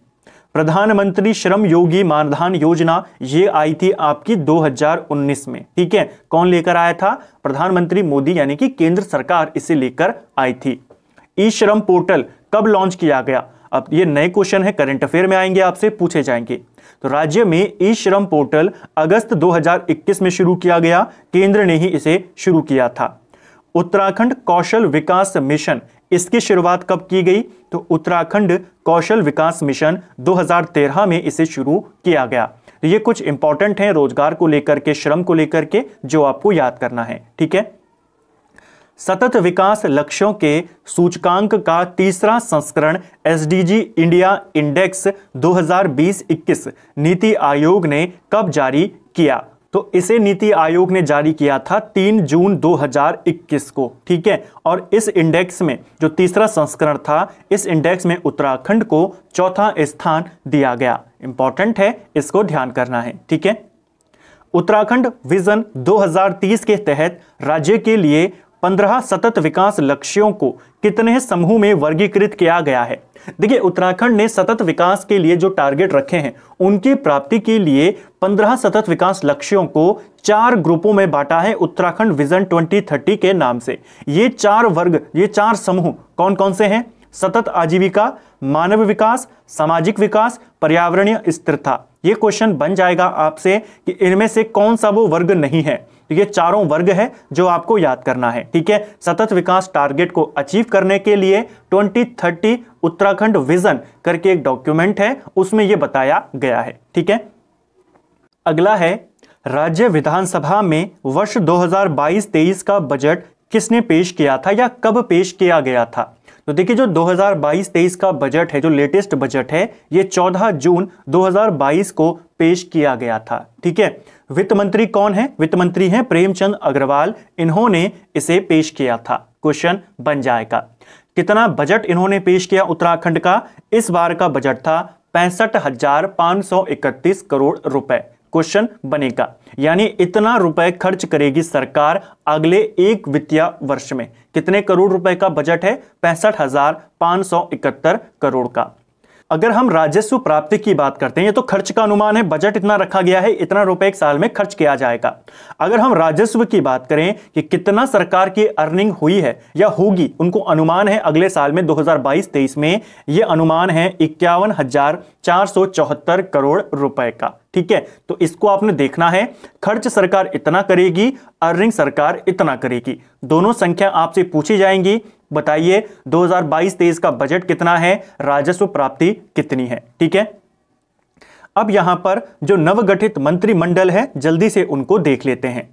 प्रधानमंत्री श्रम योगी मानधान योजना ये आई थी आपकी 2019 में ठीक है कौन लेकर आया था प्रधानमंत्री मोदी यानी कि केंद्र सरकार इसे लेकर आई थी ई श्रम पोर्टल कब लॉन्च किया गया अब ये नए क्वेश्चन है करंट अफेयर में आएंगे आपसे पूछे जाएंगे तो राज्य में ई श्रम पोर्टल अगस्त 2021 में शुरू किया गया केंद्र ने ही इसे शुरू किया था उत्तराखंड कौशल विकास मिशन इसकी शुरुआत कब की गई तो उत्तराखंड कौशल विकास मिशन 2013 में इसे शुरू किया गया तो ये कुछ इंपॉर्टेंट हैं रोजगार को लेकर के श्रम को लेकर के जो आपको याद करना है ठीक है सतत विकास लक्ष्यों के सूचकांक का तीसरा संस्करण एस इंडिया इंडेक्स 2020-21 नीति आयोग ने कब जारी किया तो इसे नीति आयोग ने जारी किया था 3 जून 2021 को ठीक है और इस इंडेक्स में जो तीसरा संस्करण था इस इंडेक्स में उत्तराखंड को चौथा स्थान दिया गया इंपॉर्टेंट है इसको ध्यान करना है ठीक है उत्तराखंड विजन 2030 के तहत राज्य के लिए पंद्रह सतत विकास लक्ष्यों को कितने समूह में वर्गीकृत किया गया है देखिए उत्तराखंड ने सतत विकास के लिए जो टारगेट रखे हैं उनकी प्राप्ति के लिए पंद्रह सतत विकास लक्ष्यों को चार ग्रुपों में बांटा है उत्तराखंड विजन 2030 के नाम से ये चार वर्ग ये चार समूह कौन कौन से हैं सतत आजीविका मानव विकास सामाजिक विकास पर्यावरणीय स्थिरता ये क्वेश्चन बन जाएगा आपसे कि इनमें से कौन सा वो वर्ग नहीं है तो ये चारों वर्ग है जो आपको याद करना है ठीक है सतत विकास टारगेट को अचीव करने के लिए ट्वेंटी थर्टी उत्तराखंड विजन करके एक डॉक्यूमेंट है उसमें यह बताया गया है ठीक है अगला है राज्य विधानसभा में वर्ष 2022-23 का बजट किसने पेश किया था या कब पेश किया गया था तो देखिए जो 2022-23 का बजट है जो लेटेस्ट बजट है ये 14 जून 2022 को पेश किया गया था ठीक है वित्त मंत्री कौन है वित्त मंत्री हैं प्रेमचंद अग्रवाल इन्होंने इसे पेश किया था क्वेश्चन बन जाएगा कितना बजट इन्होंने पेश किया उत्तराखंड का इस बार का बजट था पैंसठ हजार पांच सौ इकतीस करोड़ रुपए क्वेश्चन बनेगा यानी इतना रुपए खर्च करेगी सरकार अगले एक वित्तीय वर्ष में कितने करोड़ रुपए का बजट है पैंसठ हजार पांच सौ इकहत्तर करोड़ का अगर हम राजस्व प्राप्ति की बात करते हैं तो खर्च का अनुमान है बजट इतना रखा गया है इतना रुपए एक साल में खर्च किया जाएगा अगर हम राजस्व की बात करें कि कितना सरकार की अर्निंग हुई है या होगी उनको अनुमान है अगले साल में 2022-23 में ये अनुमान है इक्यावन करोड़ रुपए का ठीक है तो इसको आपने देखना है खर्च सरकार इतना करेगी अर्निंग सरकार इतना करेगी दोनों संख्या आपसे पूछी जाएंगी बताइए 2022-23 का बजट कितना है राजस्व प्राप्ति कितनी है ठीक है अब यहां पर जो नवगठित मंत्रिमंडल है जल्दी से उनको देख लेते हैं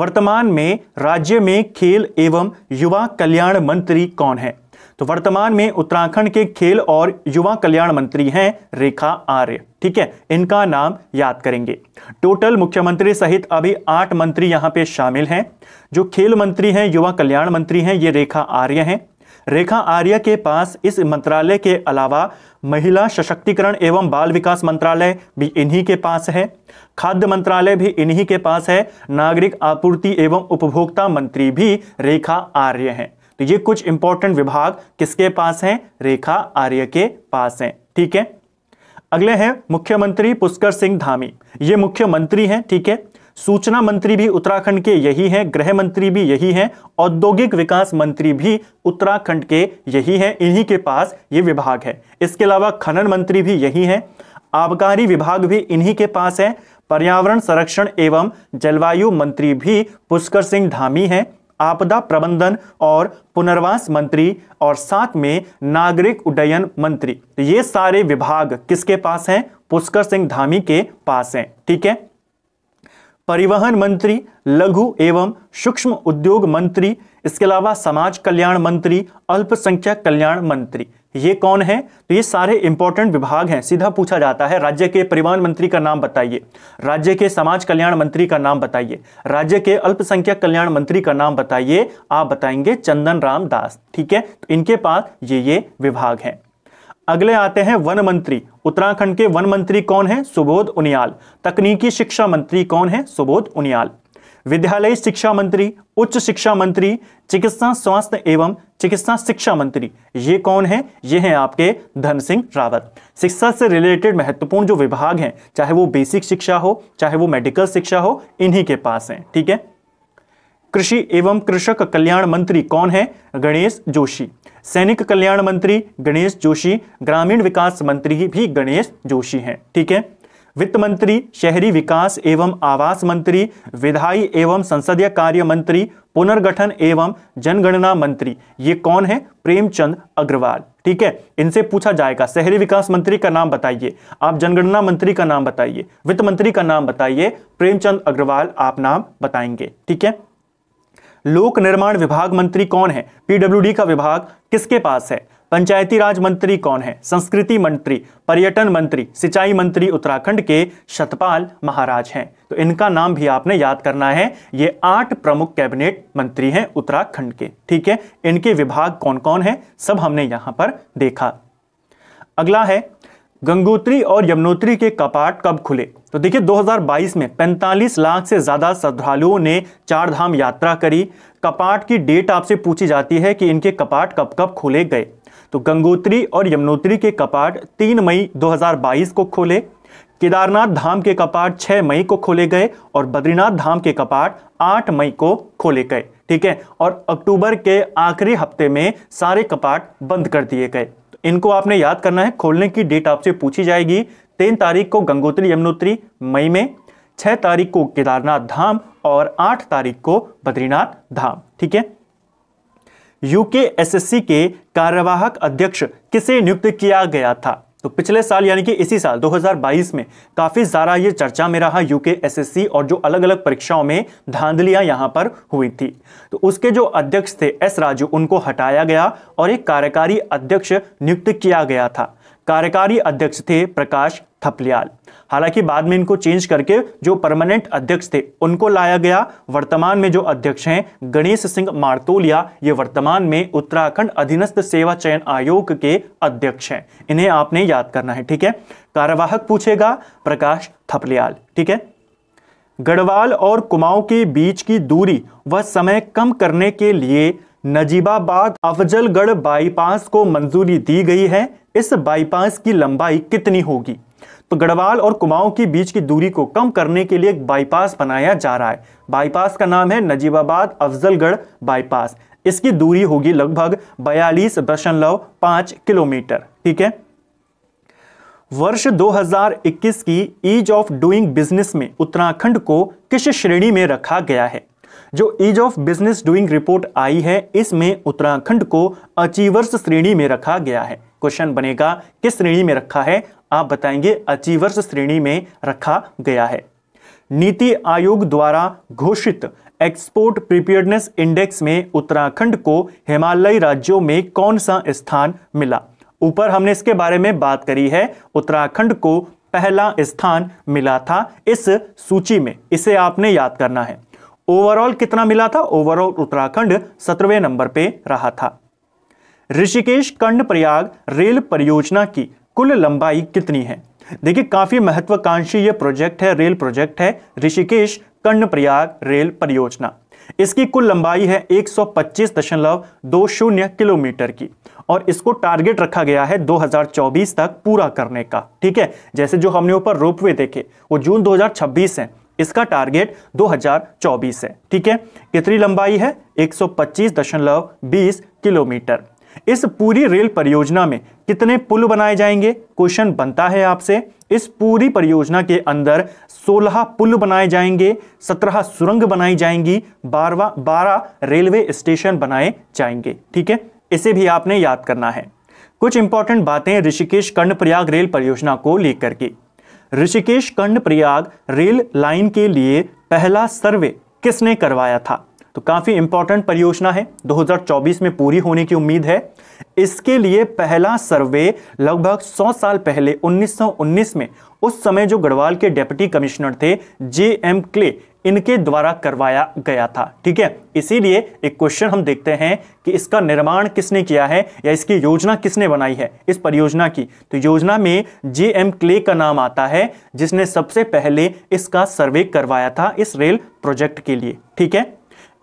वर्तमान में राज्य में खेल एवं युवा कल्याण मंत्री कौन है तो वर्तमान में उत्तराखंड के खेल और युवा कल्याण मंत्री हैं रेखा आर्य ठीक है इनका नाम याद करेंगे टोटल मुख्यमंत्री सहित अभी आठ मंत्री यहाँ पे शामिल हैं जो खेल मंत्री हैं युवा कल्याण मंत्री हैं ये रेखा आर्य हैं रेखा आर्य के पास इस मंत्रालय के अलावा महिला सशक्तिकरण एवं बाल विकास मंत्रालय भी इन्हीं के पास है खाद्य मंत्रालय भी इन्हीं के पास है नागरिक आपूर्ति एवं उपभोक्ता मंत्री भी रेखा आर्य हैं तो ये कुछ इंपॉर्टेंट विभाग किसके पास हैं रेखा आर्य के पास हैं ठीक है अगले हैं मुख्यमंत्री पुष्कर सिंह धामी ये मुख्यमंत्री हैं ठीक है सूचना मंत्री भी उत्तराखंड के यही हैं गृह मंत्री भी यही हैं औद्योगिक विकास मंत्री भी उत्तराखंड के यही हैं इन्हीं के पास ये विभाग है इसके अलावा खनन मंत्री भी यही हैं आबकारी विभाग भी इन्हीं के पास है पर्यावरण संरक्षण एवं जलवायु मंत्री भी पुष्कर सिंह धामी हैं आपदा प्रबंधन और पुनर्वास मंत्री और साथ में नागरिक उड्डयन मंत्री तो ये सारे विभाग किसके पास हैं पुष्कर सिंह धामी के पास हैं ठीक है परिवहन मंत्री लघु एवं सूक्ष्म उद्योग मंत्री इसके अलावा समाज कल्याण मंत्री अल्पसंख्यक कल्याण मंत्री ये कौन है तो ये सारे इंपॉर्टेंट विभाग हैं सीधा पूछा जाता है राज्य के परिवहन मंत्री का नाम बताइए राज्य के समाज कल्याण मंत्री का नाम बताइए राज्य के अल्पसंख्यक कल्याण मंत्री का नाम बताइए आप बताएंगे चंदन राम दास ठीक है तो इनके पास ये ये विभाग हैं अगले आते हैं वन मंत्री उत्तराखंड के वन मंत्री कौन है सुबोध उनियाल तकनीकी शिक्षा मंत्री कौन है सुबोध उनियाल विद्यालय शिक्षा मंत्री उच्च शिक्षा मंत्री चिकित्सा स्वास्थ्य एवं चिकित्सा शिक्षा मंत्री ये कौन है ये हैं आपके धन सिंह रावत शिक्षा से रिलेटेड महत्वपूर्ण जो विभाग हैं चाहे वो बेसिक शिक्षा हो चाहे वो मेडिकल शिक्षा हो इन्हीं के पास हैं ठीक है कृषि एवं कृषक कल्याण मंत्री कौन है गणेश जोशी सैनिक कल्याण मंत्री गणेश जोशी ग्रामीण विकास मंत्री भी गणेश जोशी हैं ठीक है वित्त मंत्री शहरी विकास एवं आवास मंत्री विधायी एवं संसदीय कार्य मंत्री पुनर्गठन एवं जनगणना मंत्री ये कौन है प्रेमचंद अग्रवाल ठीक है इनसे पूछा जाएगा शहरी विकास मंत्री का नाम बताइए आप जनगणना मंत्री का नाम बताइए वित्त मंत्री का नाम बताइए प्रेमचंद अग्रवाल आप नाम बताएंगे ठीक है लोक निर्माण विभाग मंत्री कौन है पीडब्ल्यूडी का विभाग किसके पास है पंचायती राज मंत्री कौन है संस्कृति मंत्री पर्यटन मंत्री सिंचाई मंत्री उत्तराखंड के शतपाल महाराज हैं तो इनका नाम भी आपने याद करना है ये आठ प्रमुख कैबिनेट मंत्री हैं उत्तराखंड के ठीक है इनके विभाग कौन कौन है सब हमने यहां पर देखा अगला है गंगोत्री और यमुनोत्री के कपाट कब खुले तो देखिए 2022 में 45 लाख से ज़्यादा श्रद्धालुओं ने चार धाम यात्रा करी कपाट की डेट आपसे पूछी जाती है कि इनके कपाट कब कब खोले गए तो गंगोत्री और यमुनोत्री के कपाट 3 मई 2022 को खोले केदारनाथ धाम के कपाट 6 मई को खोले गए और बद्रीनाथ धाम के कपाट 8 मई को खोले गए ठीक है और अक्टूबर के आखिरी हफ्ते में सारे कपाट बंद कर दिए गए तो इनको आपने याद करना है खोलने की डेट आपसे पूछी जाएगी तीन तारीख को गंगोत्री यमुनोत्री मई में छह तारीख को केदारनाथ धाम और आठ तारीख को बद्रीनाथ धाम ठीक है यूके एसएससी के कार्यवाहक अध्यक्ष किसे नियुक्त किया गया था तो पिछले साल यानी कि इसी साल 2022 में काफ़ी सारा ये चर्चा में रहा यूके एसएससी और जो अलग अलग परीक्षाओं में धांधलियां यहां पर हुई थी तो उसके जो अध्यक्ष थे एस राजू उनको हटाया गया और एक कार्यकारी अध्यक्ष नियुक्त किया गया था कार्यकारी अध्यक्ष थे प्रकाश थपलियाल हालांकि बाद में इनको चेंज करके जो परमानेंट अध्यक्ष थे उनको लाया गया वर्तमान में जो अध्यक्ष हैं गणेश सिंह मारतोलिया ये वर्तमान में उत्तराखंड अधीनस्थ सेवा चयन आयोग के अध्यक्ष हैं इन्हें आपने याद करना है ठीक है कार्यवाहक पूछेगा प्रकाश थपलियाल ठीक है गढ़वाल और कुमाऊं के बीच की दूरी व समय कम करने के लिए नजीबाबाद अफजलगढ़ बाईपास को मंजूरी दी गई है इस बाईपास की लंबाई कितनी होगी तो गढ़वाल और कुमाऊं के बीच की दूरी को कम करने के लिए एक बाईपास बनाया जा रहा है बाईपास का नाम है नजीबाबाद अफजलगढ़ बाईपास इसकी दूरी होगी लगभग बयालीस दशमलव पांच किलोमीटर ठीक है वर्ष 2021 की ईज ऑफ डूइंग बिजनेस में उत्तराखंड को किस श्रेणी में रखा गया है जो ease of business doing report आई है इसमें उत्तराखंड को अचीवर्स श्रेणी में रखा गया है क्वेश्चन बनेगा किस श्रेणी में रखा है आप बताएंगे अचीवर्स श्रेणी में रखा गया है नीति आयोग द्वारा घोषित एक्सपोर्ट प्रिपेयरनेस इंडेक्स में उत्तराखंड को हिमालयी राज्यों में कौन सा स्थान मिला ऊपर हमने इसके बारे में बात करी है उत्तराखंड को पहला स्थान मिला था इस सूची में इसे आपने याद करना है ओवरऑल कितना मिला था ओवरऑल उत्तराखंड सत्रहवें नंबर पे रहा था ऋषिकेश कर्ण प्रयाग रेल परियोजना की कुल लंबाई कितनी है देखिए काफ़ी महत्वाकांक्षी यह प्रोजेक्ट है रेल प्रोजेक्ट है ऋषिकेश कर्ण प्रयाग रेल परियोजना इसकी कुल लंबाई है 125.20 किलोमीटर की और इसको टारगेट रखा गया है 2024 तक पूरा करने का ठीक है जैसे जो हमने ऊपर रोपवे देखे वो जून 2026 है इसका टारगेट 2024 है ठीक है कितनी लंबाई है 125.20 किलोमीटर इस पूरी रेल परियोजना में कितने पुल बनाए जाएंगे क्वेश्चन बनता है आपसे इस पूरी परियोजना के अंदर 16 पुल बनाए जाएंगे 17 सुरंग बनाई जाएंगी बारवा बारह रेलवे स्टेशन बनाए जाएंगे ठीक है इसे भी आपने याद करना है कुछ इंपॉर्टेंट बातें ऋषिकेश कर्णप्रयाग रेल परियोजना को लेकर के ऋषिकेश कर्णप्रयाग रेल लाइन के लिए पहला सर्वे किसने करवाया था तो काफ़ी इंपॉर्टेंट परियोजना है 2024 में पूरी होने की उम्मीद है इसके लिए पहला सर्वे लगभग 100 साल पहले 1919 में उस समय जो गढ़वाल के डेप्यूटी कमिश्नर थे जे एम क्ले इनके द्वारा करवाया गया था ठीक है इसीलिए एक क्वेश्चन हम देखते हैं कि इसका निर्माण किसने किया है या इसकी योजना किसने बनाई है इस परियोजना की तो योजना में जे एम क्ले का नाम आता है जिसने सबसे पहले इसका सर्वे करवाया था इस रेल प्रोजेक्ट के लिए ठीक है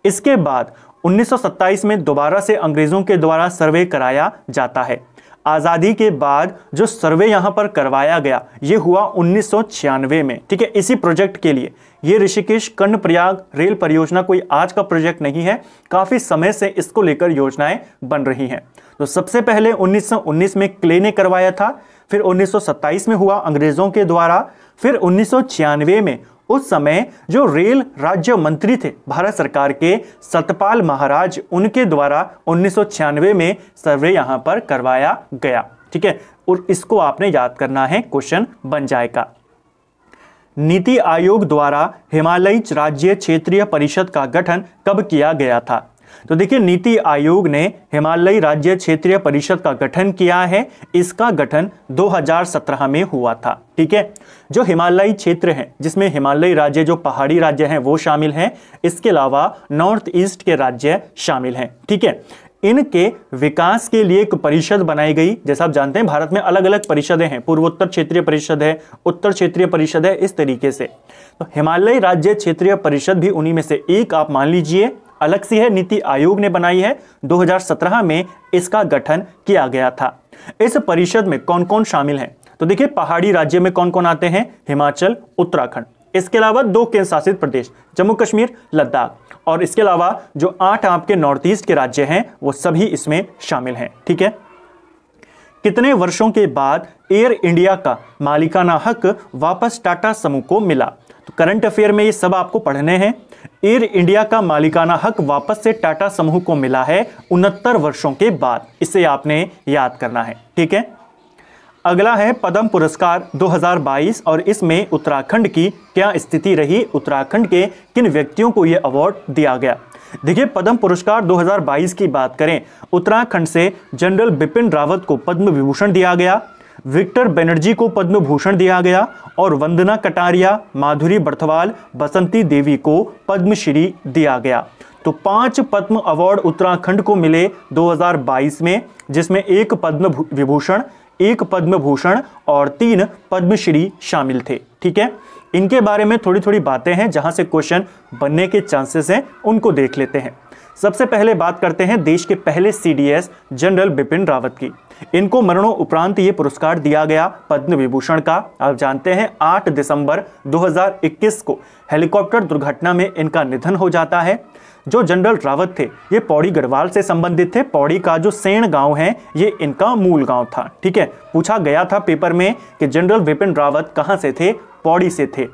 इसके बाद 1927 में दोबारा से अंग्रेज़ों के द्वारा सर्वे कराया जाता है आज़ादी के बाद जो सर्वे यहां पर करवाया गया ये हुआ उन्नीस में ठीक है इसी प्रोजेक्ट के लिए ये ऋषिकेश कर्णप्रयाग रेल परियोजना कोई आज का प्रोजेक्ट नहीं है काफ़ी समय से इसको लेकर योजनाएं बन रही हैं तो सबसे पहले 1919 में क्ले ने करवाया था फिर 1927 में हुआ अंग्रेज़ों के द्वारा फिर उन्नीस में उस समय जो रेल राज्य मंत्री थे भारत सरकार के सतपाल महाराज उनके द्वारा उन्नीस में सर्वे यहां पर करवाया गया ठीक है और इसको आपने याद करना है क्वेश्चन बन जाएगा नीति आयोग द्वारा हिमालयी राज्य क्षेत्रीय परिषद का गठन कब किया गया था तो देखिए नीति आयोग ने हिमालयी राज्य क्षेत्रीय परिषद का गठन किया है इसका गठन 2017 में हुआ था ठीक है जो हिमालयी क्षेत्र है जिसमें हिमालयी राज्य जो पहाड़ी राज्य हैं वो शामिल हैं इसके अलावा नॉर्थ ईस्ट के राज्य शामिल हैं ठीक है इनके विकास के लिए एक परिषद बनाई गई जैसा आप जानते हैं भारत में अलग अलग परिषदें हैं पूर्वोत्तर क्षेत्रीय परिषद है उत्तर क्षेत्रीय परिषद है इस तरीके से तो हिमालय राज्य क्षेत्रीय परिषद भी उन्हीं में से एक आप मान लीजिए अलग से है नीति आयोग ने बनाई है 2017 में इसका गठन किया गया था इस परिषद में कौन कौन शामिल हैं तो देखिए पहाड़ी राज्य में कौन कौन आते हैं हिमाचल उत्तराखंड इसके अलावा दो केंद्र शासित प्रदेश जम्मू कश्मीर लद्दाख और इसके अलावा जो आठ आपके नॉर्थ ईस्ट के राज्य हैं वो सभी इसमें शामिल हैं ठीक है कितने वर्षों के बाद एयर इंडिया का मालिकाना हक वापस टाटा समूह को मिला तो करंट अफेयर में ये सब आपको पढ़ने हैं एयर इंडिया का मालिकाना हक वापस से टाटा समूह को मिला है उनहत्तर वर्षों के बाद इसे आपने याद करना है ठीक है अगला है पद्म पुरस्कार 2022 और इसमें उत्तराखंड की क्या स्थिति रही उत्तराखंड के किन व्यक्तियों को यह अवार्ड दिया गया देखिए पद्म पुरस्कार 2022 की बात करें उत्तराखंड से जनरल बिपिन रावत को पद्म विभूषण दिया गया विक्टर बनर्जी को पद्म भूषण दिया गया और वंदना कटारिया माधुरी बर्थवाल बसंती देवी को पद्मश्री दिया गया तो पांच पद्म अवार्ड उत्तराखंड को मिले 2022 में जिसमें एक पद्म विभूषण एक पद्म भूषण और तीन पद्मश्री शामिल थे ठीक है इनके बारे में थोड़ी थोड़ी बातें हैं जहां से क्वेश्चन बनने के चांसेस हैं उनको देख लेते हैं सबसे पहले बात करते हैं देश के पहले सीडीएस जनरल बिपिन रावत की इनको मरणों उपरांत ये पुरस्कार दिया गया पद्म विभूषण का आप जानते हैं 8 दिसंबर 2021 को हेलीकॉप्टर दुर्घटना में इनका निधन हो जाता है जो जनरल रावत थे ये पौड़ी गढ़वाल से संबंधित थे पौड़ी का जो सेण गांव है ये इनका मूल गांव था ठीक है पूछा गया था पेपर में कि जनरल विपिन रावत कहाँ से थे पौड़ी से थे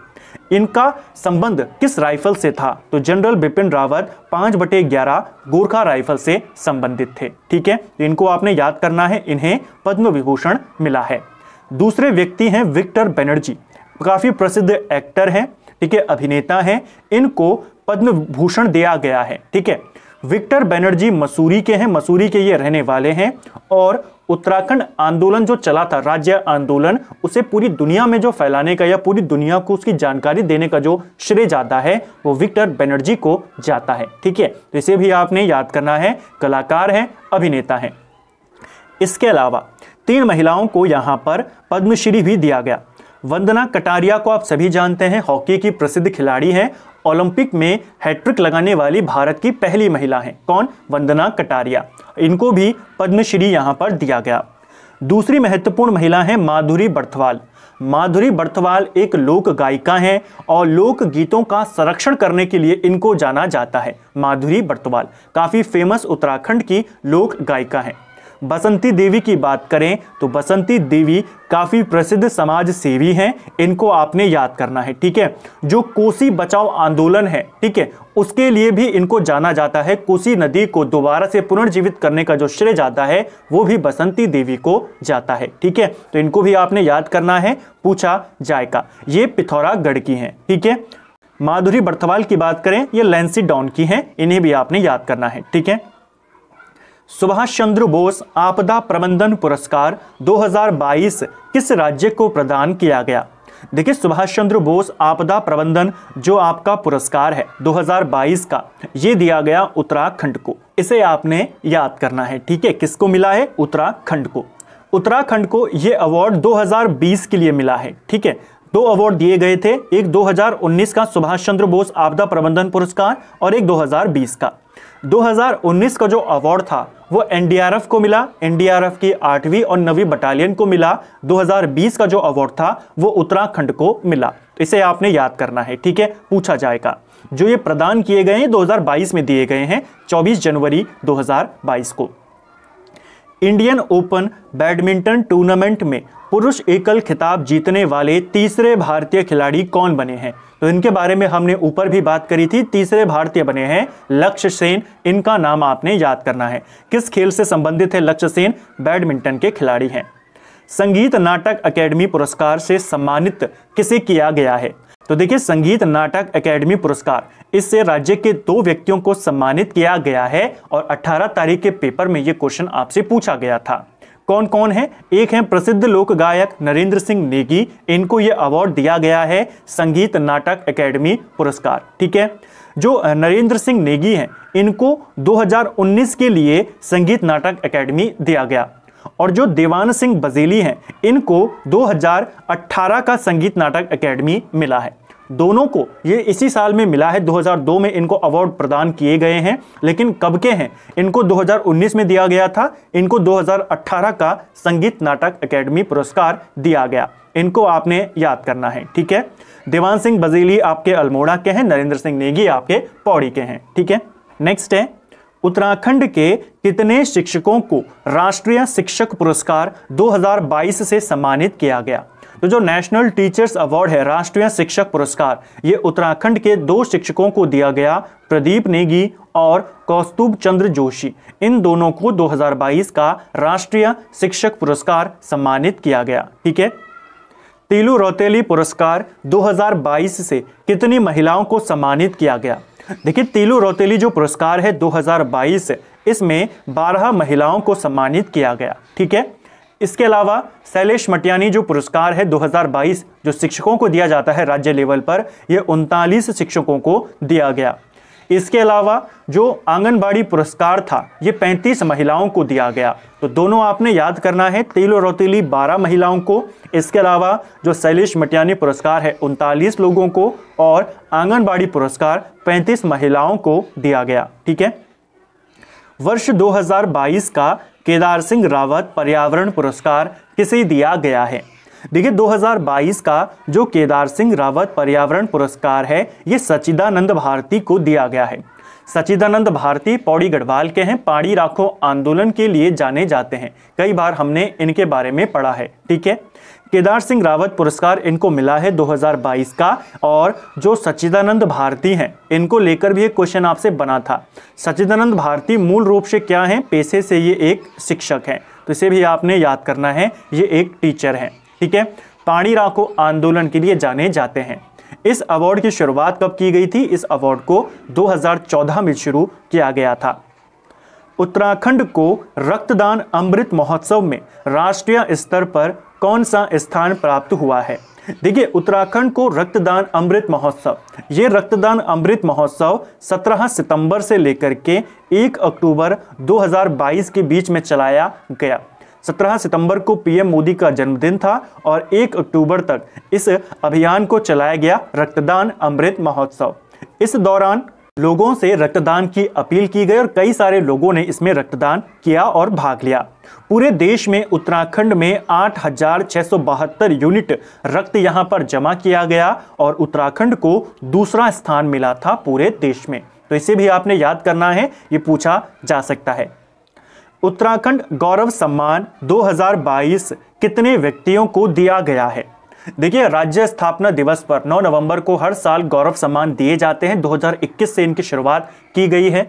इनका संबंध किस राइफल से था तो जनरल बिपिन रावत पांच बटे ग्यारह गोरखा राइफल से संबंधित थे ठीक है तो इनको आपने याद करना है इन्हें पद्म विभूषण मिला है दूसरे व्यक्ति हैं विक्टर बनर्जी काफ़ी प्रसिद्ध एक्टर हैं ठीक है अभिनेता हैं इनको पद्म भूषण दिया गया है ठीक है विक्टर बैनर्जी मसूरी के हैं मसूरी के ये रहने वाले हैं और उत्तराखंड आंदोलन जो चला था राज्य आंदोलन उसे पूरी दुनिया में जो फैलाने का या पूरी दुनिया को उसकी जानकारी देने का जो श्रेय जाता है वो विक्टर बैनर्जी को जाता है ठीक है तो इसे भी आपने याद करना है कलाकार हैं अभिनेता हैं इसके अलावा तीन महिलाओं को यहाँ पर पद्मश्री भी दिया गया वंदना कटारिया को आप सभी जानते हैं हॉकी की प्रसिद्ध खिलाड़ी हैं ओलंपिक में हैट्रिक लगाने वाली भारत की पहली महिला हैं कौन वंदना कटारिया इनको भी पद्मश्री यहाँ पर दिया गया दूसरी महत्वपूर्ण महिला हैं माधुरी बर्थवाल माधुरी बर्थवाल एक लोक गायिका हैं और लोक गीतों का संरक्षण करने के लिए इनको जाना जाता है माधुरी बर्थवाल काफ़ी फेमस उत्तराखंड की लोक गायिका हैं बसंती देवी की बात करें तो बसंती देवी काफ़ी प्रसिद्ध समाज सेवी हैं इनको आपने याद करना है ठीक है जो कोसी बचाओ आंदोलन है ठीक है उसके लिए भी इनको जाना जाता है कोसी नदी को दोबारा से पुनर्जीवित करने का जो श्रेय जाता है वो भी बसंती देवी को जाता है ठीक है तो इनको भी आपने याद करना है पूछा जायका ये पिथौरागढ़ की हैं ठीक है माधुरी बर्थवाल की बात करें ये लेंसी डॉन की हैं इन्हें भी आपने याद करना है ठीक है सुभाष चंद्र बोस आपदा प्रबंधन पुरस्कार 2022 किस राज्य को प्रदान किया गया देखिए सुभाष चंद्र बोस आपदा प्रबंधन जो आपका पुरस्कार है 2022 का ये दिया गया उत्तराखंड को इसे आपने याद करना है ठीक है किसको मिला है उत्तराखंड को उत्तराखंड को ये अवार्ड 2020 के लिए मिला है ठीक है दो अवार्ड दिए गए थे एक 2019 का सुभाष चंद्र बोस आपदा प्रबंधन पुरस्कार और एक 2020 का 2019 का जो अवार्ड था वो एनडीआरएफ को मिला एनडीआरएफ की आठवीं और नवी बटालियन को मिला 2020 का जो अवार्ड था वो उत्तराखंड को मिला तो इसे आपने याद करना है ठीक है पूछा जाएगा जो ये प्रदान किए गए हैं 2022 में दिए गए हैं 24 जनवरी 2022 को इंडियन ओपन बैडमिंटन टूर्नामेंट में पुरुष एकल खिताब जीतने वाले तीसरे भारतीय खिलाड़ी कौन बने हैं तो इनके बारे में हमने ऊपर भी बात करी थी तीसरे भारतीय बने हैं लक्ष्य सेन इनका नाम आपने याद करना है किस खेल से संबंधित है लक्ष्य सेन बैडमिंटन के खिलाड़ी हैं संगीत नाटक अकेडमी पुरस्कार से सम्मानित किसे किया गया है तो देखिए संगीत नाटक एकेडमी पुरस्कार इससे राज्य के दो व्यक्तियों को सम्मानित किया गया है और 18 तारीख के पेपर में ये क्वेश्चन आपसे पूछा गया था कौन कौन है एक है प्रसिद्ध लोक गायक नरेंद्र सिंह नेगी इनको ये अवार्ड दिया गया है संगीत नाटक एकेडमी पुरस्कार ठीक है जो नरेंद्र सिंह नेगी हैं इनको 2019 के लिए संगीत नाटक एकेडमी दिया गया और जो देवान सिंह बजेली हैं इनको 2018 का संगीत नाटक एकेडमी मिला है दोनों को ये इसी साल में मिला है 2002 में इनको अवार्ड प्रदान किए गए हैं लेकिन कब के हैं इनको 2019 में दिया गया था इनको 2018 का संगीत नाटक एकेडमी पुरस्कार दिया गया इनको आपने याद करना है ठीक है देवान सिंह बजेली आपके अल्मोड़ा के हैं नरेंद्र सिंह नेगी आपके पौड़ी के हैं ठीक है नेक्स्ट है उत्तराखंड के कितने शिक्षकों को राष्ट्रीय शिक्षक पुरस्कार 2022 से सम्मानित किया गया तो जो नेशनल टीचर्स अवार्ड है राष्ट्रीय शिक्षक पुरस्कार ये उत्तराखंड के दो शिक्षकों को दिया गया प्रदीप नेगी और कौस्तुभ चंद्र जोशी इन दोनों को 2022 का राष्ट्रीय शिक्षक पुरस्कार सम्मानित किया गया ठीक है तिलू रौतेली पुरस्कार 2022 से कितनी महिलाओं को सम्मानित किया गया देखिए तिलू रौतेली जो पुरस्कार है 2022 इसमें 12 महिलाओं को सम्मानित किया गया ठीक है इसके अलावा शैलेश मटियानी जो पुरस्कार है 2022 जो शिक्षकों को दिया जाता है राज्य लेवल पर यह उनतालीस शिक्षकों को दिया गया इसके अलावा जो आंगनबाड़ी पुरस्कार था ये 35 महिलाओं को दिया गया तो दोनों आपने याद करना है तेलो रौतीली 12 महिलाओं को इसके अलावा जो शैलेश मटियानी पुरस्कार है उनतालीस लोगों को और आंगनबाड़ी पुरस्कार 35 महिलाओं को दिया गया ठीक है वर्ष 2022 का केदार सिंह रावत पर्यावरण पुरस्कार किसे दिया गया है देखिए 2022 का जो केदार सिंह रावत पर्यावरण पुरस्कार है ये सचिदानंद भारती को दिया गया है सचिदानंद भारती पौड़ी गढ़वाल के हैं पाड़ी राखो आंदोलन के लिए जाने जाते हैं कई बार हमने इनके बारे में पढ़ा है ठीक है केदार सिंह रावत पुरस्कार इनको मिला है 2022 का और जो सच्चिदानंद भारती हैं इनको लेकर भी एक क्वेश्चन आपसे बना था सच्चिदानंद भारती मूल रूप से क्या हैं पेशे से ये एक शिक्षक हैं तो इसे भी आपने याद करना है ये एक टीचर हैं ठीक है पाणी राखो आंदोलन के लिए जाने जाते हैं इस अवार्ड की शुरुआत कब की गई थी इस अवार्ड को 2014 में शुरू किया गया था उत्तराखंड को रक्तदान अमृत महोत्सव में राष्ट्रीय स्तर पर कौन सा स्थान प्राप्त हुआ है देखिए उत्तराखंड को रक्तदान अमृत महोत्सव ये रक्तदान अमृत महोत्सव 17 सितंबर से लेकर के 1 अक्टूबर 2022 के बीच में चलाया गया 17 सितंबर को पीएम मोदी का जन्मदिन था और 1 अक्टूबर तक इस अभियान को चलाया गया रक्तदान अमृत महोत्सव इस दौरान लोगों से रक्तदान की अपील की गई और कई सारे लोगों ने इसमें रक्तदान किया और भाग लिया पूरे देश में उत्तराखंड में आठ यूनिट रक्त यहां पर जमा किया गया और उत्तराखंड को दूसरा स्थान मिला था पूरे देश में तो इसे भी आपने याद करना है ये पूछा जा सकता है उत्तराखंड गौरव सम्मान 2022 कितने व्यक्तियों को दिया गया है देखिए राज्य स्थापना दिवस पर 9 नवंबर को हर साल गौरव सम्मान दिए जाते हैं 2021 से इनकी शुरुआत की गई है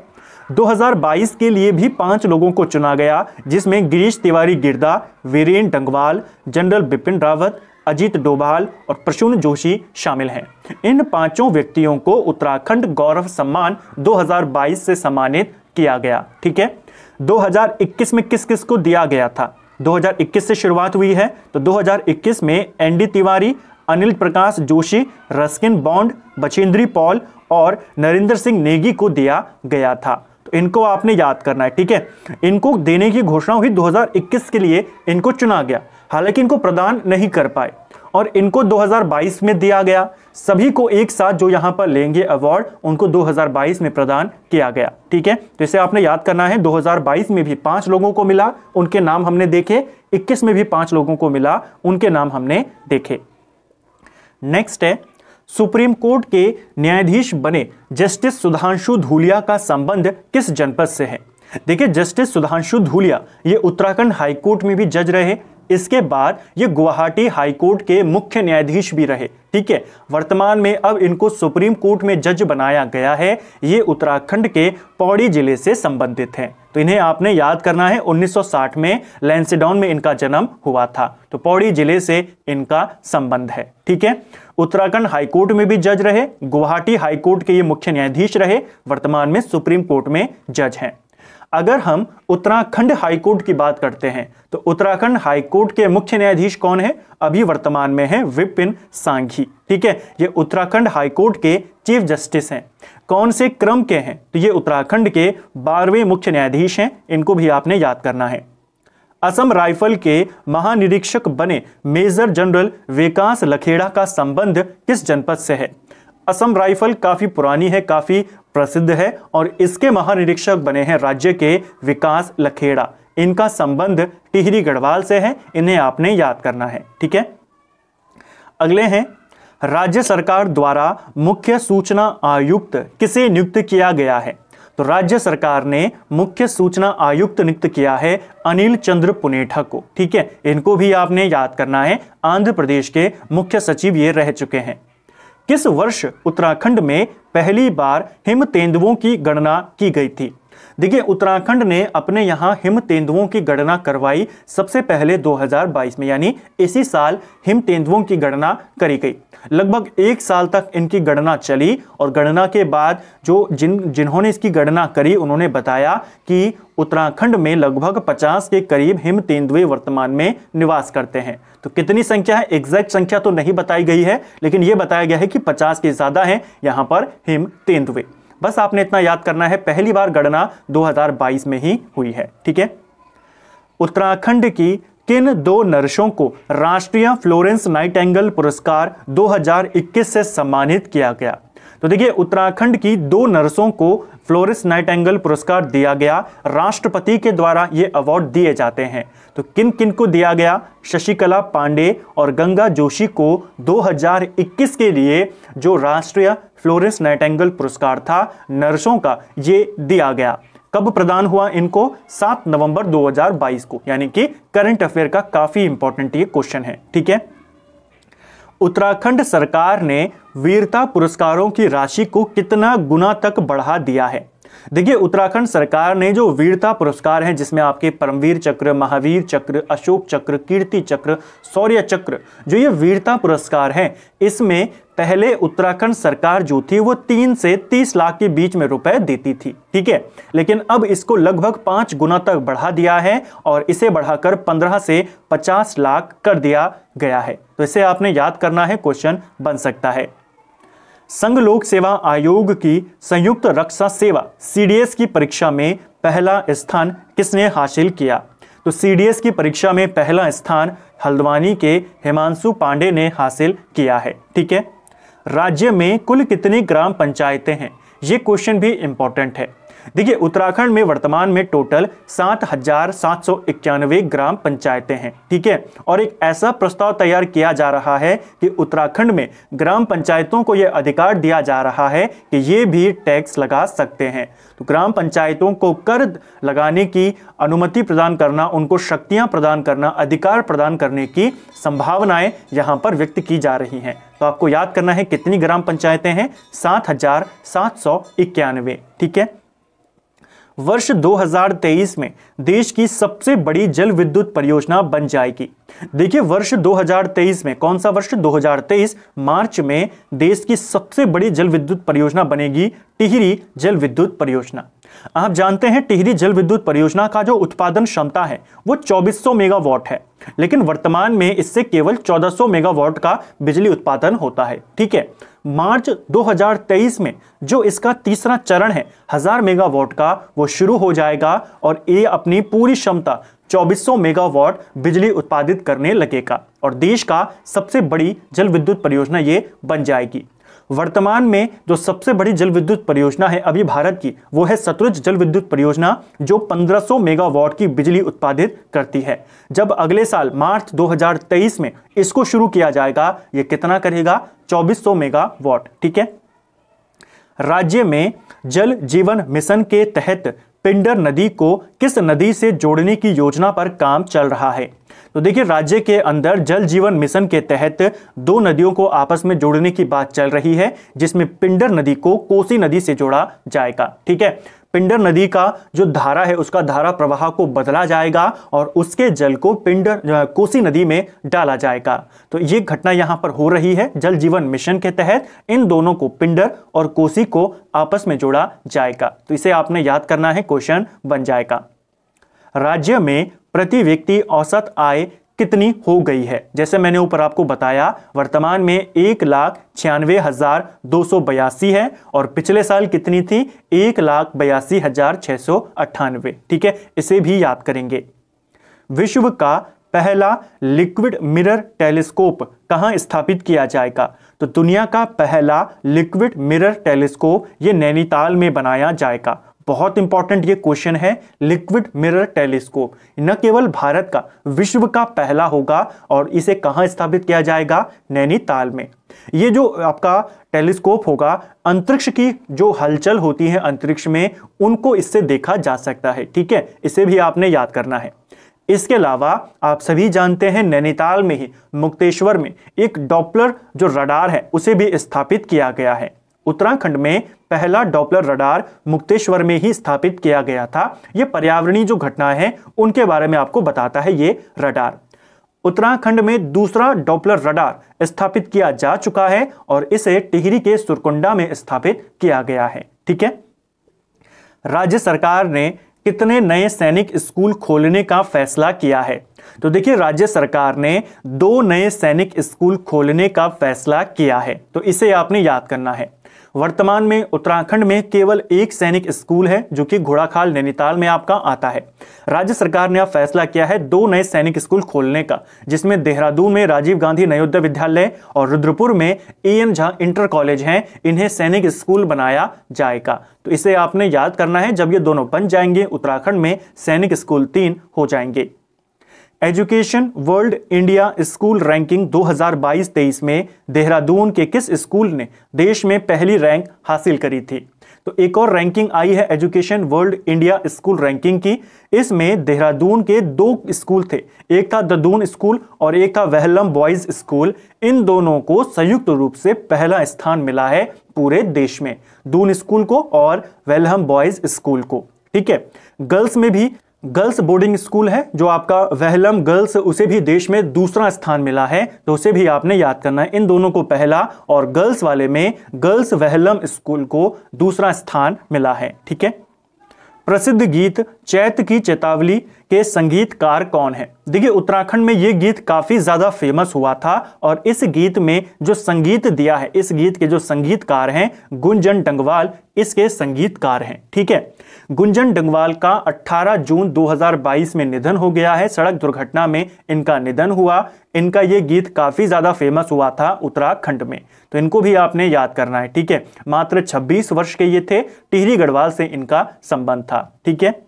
2022 के लिए भी पांच लोगों को चुना गया जिसमें गिरीश तिवारी गिरदा वीरेन डंगवाल जनरल बिपिन रावत अजीत डोभाल और प्रसून जोशी शामिल हैं इन पांचों व्यक्तियों को उत्तराखंड गौरव सम्मान 2022 से सम्मानित किया गया ठीक है 2021 में किस किस को दिया गया था 2021 से शुरुआत हुई है तो 2021 में ND Tiwari Anil Prakash Joshi Ruskin Bond Bachendri Pal और नरेंद्र सिंह नेगी को दिया गया था तो इनको आपने याद करना है ठीक है इनको देने की घोषणा हुई 2021 के लिए इनको चुना गया हालांकि इनको प्रदान नहीं कर पाए और इनको 2022 में दिया गया सभी को एक साथ जो यहां पर लेंगे अवार्ड उनको 2022 में प्रदान किया गया ठीक है तो इसे आपने याद करना है 2022 में भी पांच लोगों को मिला उनके नाम हमने देखे 21 में भी पांच लोगों को मिला उनके नाम हमने देखे नेक्स्ट है सुप्रीम कोर्ट के न्यायाधीश बने जस्टिस सुधांशु धूलिया का संबंध किस जनपद से है देखिए जस्टिस सुधांशु धूलिया ये उत्तराखंड हाईकोर्ट में भी जज रहे इसके बाद ये गुवाहाटी हाईकोर्ट के मुख्य न्यायाधीश भी रहे ठीक है वर्तमान में अब इनको सुप्रीम कोर्ट में जज बनाया गया है ये उत्तराखंड के पौड़ी जिले से संबंधित हैं तो इन्हें आपने याद करना है 1960 में लैंसडाउन में इनका जन्म हुआ था तो पौड़ी जिले से इनका संबंध है ठीक है उत्तराखंड हाईकोर्ट में भी जज रहे गुवाहाटी हाईकोर्ट के ये मुख्य न्यायाधीश रहे वर्तमान में सुप्रीम कोर्ट में जज हैं अगर हम उत्तराखंड हाईकोर्ट की बात करते हैं तो उत्तराखंड हाईकोर्ट के मुख्य न्यायाधीश कौन है अभी वर्तमान में है विपिन सांघी ठीक है ये उत्तराखंड हाईकोर्ट के चीफ जस्टिस हैं कौन से क्रम के हैं तो ये उत्तराखंड के बारहवें मुख्य न्यायाधीश हैं इनको भी आपने याद करना है असम राइफल के महानिरीक्षक बने मेजर जनरल विकास लखेड़ा का संबंध किस जनपद से है असम राइफल काफ़ी पुरानी है काफ़ी प्रसिद्ध है और इसके महानिरीक्षक बने हैं राज्य के विकास लखेड़ा इनका संबंध टिहरी गढ़वाल से है इन्हें आपने याद करना है ठीक है अगले हैं राज्य सरकार द्वारा मुख्य सूचना आयुक्त किसे नियुक्त किया गया है तो राज्य सरकार ने मुख्य सूचना आयुक्त नियुक्त किया है अनिल चंद्र पुनेठा को ठीक है इनको भी आपने याद करना है आंध्र प्रदेश के मुख्य सचिव ये रह चुके हैं किस वर्ष उत्तराखंड में पहली बार हिम तेंदुओं की गणना की गई थी देखिए उत्तराखंड ने अपने यहाँ हिम तेंदुओं की गणना करवाई सबसे पहले 2022 में यानी इसी साल हिम तेंदुओं की गणना करी गई लगभग एक साल तक इनकी गणना चली और गणना के बाद जो जिन जिन्होंने इसकी गणना करी उन्होंने बताया कि उत्तराखंड में लगभग 50 के करीब हिम तेंदुए वर्तमान में निवास करते हैं तो कितनी संख्या है एग्जैक्ट संख्या तो नहीं बताई गई है लेकिन ये बताया गया है कि पचास के ज़्यादा हैं यहाँ पर हिम तेंदुए बस आपने इतना याद करना है पहली बार गणना 2022 में ही हुई है ठीक है उत्तराखंड की किन दो नर्सों को राष्ट्रीय फ्लोरेंस नाइट पुरस्कार 2021 से सम्मानित किया गया तो देखिए उत्तराखंड की दो नर्सों को फ्लोरिस नाइटेंगल पुरस्कार दिया गया राष्ट्रपति के द्वारा ये अवार्ड दिए जाते हैं तो किन किन को दिया गया शशिकला पांडे और गंगा जोशी को 2021 के लिए जो राष्ट्रीय फ्लोरिस नाइटेंगल पुरस्कार था नर्सों का ये दिया गया कब प्रदान हुआ इनको 7 नवंबर 2022 को यानी कि करंट अफेयर का काफ़ी इंपॉर्टेंट ये क्वेश्चन है ठीक है उत्तराखंड सरकार ने वीरता पुरस्कारों की राशि को कितना गुना तक बढ़ा दिया है देखिए उत्तराखंड सरकार ने जो वीरता पुरस्कार हैं जिसमें आपके परमवीर चक्र महावीर चक्र अशोक चक्र कीर्ति चक्र शौर्य चक्र जो ये वीरता पुरस्कार हैं इसमें पहले उत्तराखंड सरकार जो थी वो तीन से तीस लाख के बीच में रुपए देती थी ठीक है लेकिन अब इसको लगभग पांच गुना तक बढ़ा दिया है और इसे बढ़ाकर पंद्रह से पचास लाख कर दिया गया है तो इसे आपने याद करना है क्वेश्चन बन सकता है संघ लोक सेवा आयोग की संयुक्त रक्षा सेवा सीडीएस की परीक्षा में पहला स्थान किसने हासिल किया तो सीडीएस की परीक्षा में पहला स्थान हल्द्वानी के हिमांशु पांडे ने हासिल किया है ठीक है राज्य में कुल कितनी ग्राम पंचायतें हैं ये क्वेश्चन भी इंपॉर्टेंट है देखिए उत्तराखंड में वर्तमान में टोटल सात हजार सात सौ इक्यानवे ग्राम पंचायतें हैं ठीक है और एक ऐसा प्रस्ताव तैयार किया जा रहा है कि उत्तराखंड में ग्राम पंचायतों को यह अधिकार दिया जा रहा है कि ये भी टैक्स लगा सकते हैं तो ग्राम पंचायतों को कर लगाने की अनुमति प्रदान करना उनको शक्तियां प्रदान करना अधिकार प्रदान करने की संभावनाएं यहां पर व्यक्त की जा रही हैं तो आपको याद करना है कितनी ग्राम पंचायतें हैं सात हजार सात सौ इक्यानवे ठीक है वर्ष 2023 में देश की सबसे बड़ी जल विद्युत परियोजना बन जाएगी देखिए वर्ष 2023 में कौन सा वर्ष 2023 मार्च में देश की सबसे बड़ी जल विद्युत परियोजना बनेगी टिहरी जल विद्युत परियोजना आप जानते हैं टिहरी जल विद्युत परियोजना का जो उत्पादन क्षमता है वो 2400 मेगावाट है लेकिन वर्तमान में इससे केवल 1400 मेगावाट का बिजली उत्पादन होता है ठीक है मार्च 2023 में जो इसका तीसरा चरण है हजार मेगावाट का वो शुरू हो जाएगा और ये अपनी पूरी क्षमता 2400 मेगावाट बिजली उत्पादित करने लगेगा और देश का सबसे बड़ी जल विद्युत परियोजना ये बन जाएगी वर्तमान में जो सबसे बड़ी जल विद्युत परियोजना है अभी भारत की वो है सतलुज जल विद्युत परियोजना जो 1500 मेगावाट की बिजली उत्पादित करती है जब अगले साल मार्च 2023 में इसको शुरू किया जाएगा ये कितना करेगा 2400 मेगावाट ठीक है राज्य में जल जीवन मिशन के तहत पिंडर नदी को किस नदी से जोड़ने की योजना पर काम चल रहा है तो देखिए राज्य के अंदर जल जीवन मिशन के तहत दो नदियों को आपस में जोड़ने की बात चल रही है जिसमें पिंडर नदी को कोसी नदी से जोड़ा जाएगा ठीक है पिंडर नदी का जो धारा है उसका धारा प्रवाह को बदला जाएगा और उसके जल को पिंडर कोसी नदी में डाला जाएगा तो ये घटना यहाँ पर हो रही है जल जीवन मिशन के तहत इन दोनों को पिंडर और कोसी को आपस में जोड़ा जाएगा तो इसे आपने याद करना है क्वेश्चन बन जाएगा राज्य में प्रति व्यक्ति औसत आय कितनी हो गई है जैसे मैंने ऊपर आपको बताया वर्तमान में एक लाख छियानवे हजार दो सौ बयासी है और पिछले साल कितनी थी एक लाख बयासी हजार छह सौ अट्ठानवे ठीक है इसे भी याद करेंगे विश्व का पहला लिक्विड मिरर टेलीस्कोप कहां स्थापित किया जाएगा तो दुनिया का पहला लिक्विड मिरर टेलीस्कोप ये नैनीताल में बनाया जाएगा बहुत इंपॉर्टेंट ये क्वेश्चन है लिक्विड मिरर टेलीस्कोप न केवल भारत का विश्व का पहला होगा और इसे कहां स्थापित किया जाएगा नैनीताल में ये जो आपका टेलीस्कोप होगा अंतरिक्ष की जो हलचल होती है अंतरिक्ष में उनको इससे देखा जा सकता है ठीक है इसे भी आपने याद करना है इसके अलावा आप सभी जानते हैं नैनीताल में ही मुक्तेश्वर में एक डॉपलर जो रडार है उसे भी स्थापित किया गया है उत्तराखंड में पहला डॉपलर रडार मुक्तेश्वर में ही स्थापित किया गया था यह पर्यावरणीय जो घटना है उनके बारे में आपको बताता है ये रडार उत्तराखंड में दूसरा डॉपलर रडार स्थापित किया जा चुका है और इसे टिहरी के सुरकुंडा में स्थापित किया गया है ठीक है राज्य सरकार ने कितने नए सैनिक स्कूल खोलने का फैसला किया है तो देखिए राज्य सरकार ने दो नए सैनिक स्कूल खोलने का फैसला किया है तो इसे आपने याद करना है वर्तमान में उत्तराखंड में केवल एक सैनिक स्कूल है जो कि घोड़ाखाल नैनीताल में आपका आता है राज्य सरकार ने अब फैसला किया है दो नए सैनिक स्कूल खोलने का जिसमें देहरादून में राजीव गांधी नयोदय विद्यालय और रुद्रपुर में A M Jha inter college हैं इन्हें सैनिक स्कूल बनाया जाएगा तो इसे आपने याद करना है जब ये दोनों बन जाएंगे उत्तराखंड में सैनिक स्कूल तीन हो जाएंगे education world India school ranking 2022-23 में देहरादून के किस स्कूल ने देश में पहली रैंक हासिल करी थी तो एक और रैंकिंग आई है education world India school ranking की इसमें देहरादून के दो स्कूल थे एक था ददून स्कूल और एक था वहलम बॉयज स्कूल इन दोनों को संयुक्त रूप से पहला स्थान मिला है पूरे देश में दून स्कूल को और वेलहम बॉयज स्कूल को ठीक है गर्ल्स में भी गर्ल्स बोर्डिंग स्कूल है जो आपका वहलम गर्ल्स उसे भी देश में दूसरा स्थान मिला है तो उसे भी आपने याद करना है इन दोनों को पहला और गर्ल्स वाले में गर्ल्स वहलम स्कूल को दूसरा स्थान मिला है ठीक है प्रसिद्ध गीत चैत की चेतावली के संगीतकार कौन है देखिए उत्तराखंड में ये गीत काफी ज्यादा फेमस हुआ था और इस गीत में जो संगीत दिया है इस गीत के जो संगीतकार हैं गुंजन डंगवाल इसके संगीतकार हैं ठीक है गुंजन डंगवाल का 18 जून 2022 में निधन हो गया है सड़क दुर्घटना में इनका निधन हुआ इनका ये गीत काफी ज्यादा फेमस हुआ था उत्तराखंड में तो इनको भी आपने याद करना है ठीक है मात्र 26 वर्ष के ये थे टिहरी गढ़वाल से इनका संबंध था ठीक है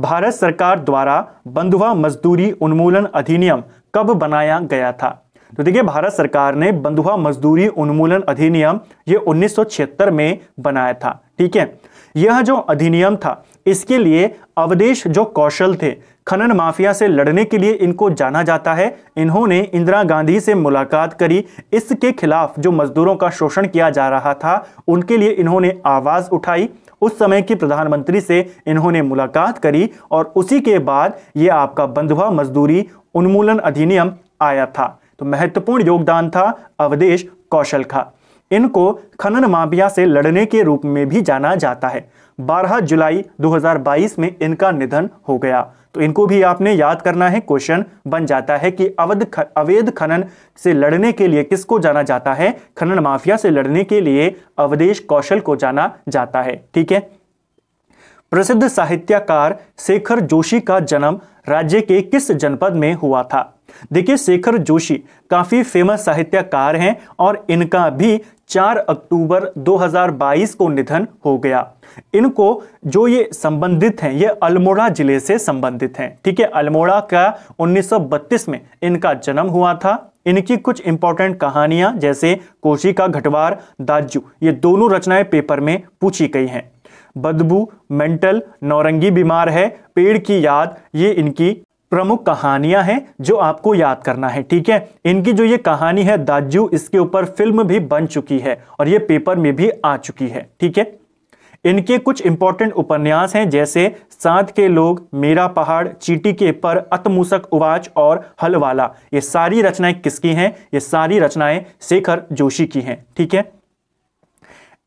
भारत सरकार द्वारा बंधुआ मजदूरी उन्मूलन अधिनियम कब बनाया गया था तो देखिए भारत सरकार ने बंधुआ मजदूरी उन्मूलन अधिनियम ये 1976 में बनाया था ठीक है यह जो अधिनियम था इसके लिए अवदेश जो कौशल थे खनन माफिया से लड़ने के लिए इनको जाना जाता है इन्होंने इंदिरा गांधी से मुलाकात करी इसके खिलाफ जो मजदूरों का शोषण किया जा रहा था उनके लिए इन्होंने आवाज़ उठाई उस समय की प्रधानमंत्री से इन्होंने मुलाकात करी और उसी के बाद ये आपका बंधुआ मजदूरी उन्मूलन अधिनियम आया था तो महत्वपूर्ण योगदान था अवधेश कौशल का इनको खनन माफिया से लड़ने के रूप में भी जाना जाता है 12 जुलाई 2022 में इनका निधन हो गया तो इनको भी आपने याद करना है क्वेश्चन बन जाता है कि अवध ख, अवैध खनन से लड़ने के लिए किसको जाना जाता है खनन माफिया से लड़ने के लिए अवधेश कौशल को जाना जाता है ठीक है प्रसिद्ध साहित्यकार शेखर जोशी का जन्म राज्य के किस जनपद में हुआ था देखिए शेखर जोशी काफ़ी फेमस साहित्यकार हैं और इनका भी 4 अक्टूबर 2022 को निधन हो गया इनको जो ये संबंधित हैं ये अल्मोड़ा जिले से संबंधित हैं ठीक है अल्मोड़ा का 1932 में इनका जन्म हुआ था इनकी कुछ इंपॉर्टेंट कहानियां जैसे कोशी का घटवार दाजू ये दोनों रचनाएं पेपर में पूछी गई हैं बदबू मेंटल नौरंगी बीमार है पेड़ की याद ये इनकी प्रमुख कहानियां हैं जो आपको याद करना है ठीक है इनकी जो ये कहानी है दाजू इसके ऊपर फिल्म भी बन चुकी है और ये पेपर में भी आ चुकी है ठीक है इनके कुछ इंपॉर्टेंट उपन्यास हैं जैसे साथ के लोग मेरा पहाड़ चीटी के पर अतमूसक उवाच और हलवाला ये सारी रचनाएं किसकी हैं ये सारी रचनाएं शेखर जोशी की हैं ठीक है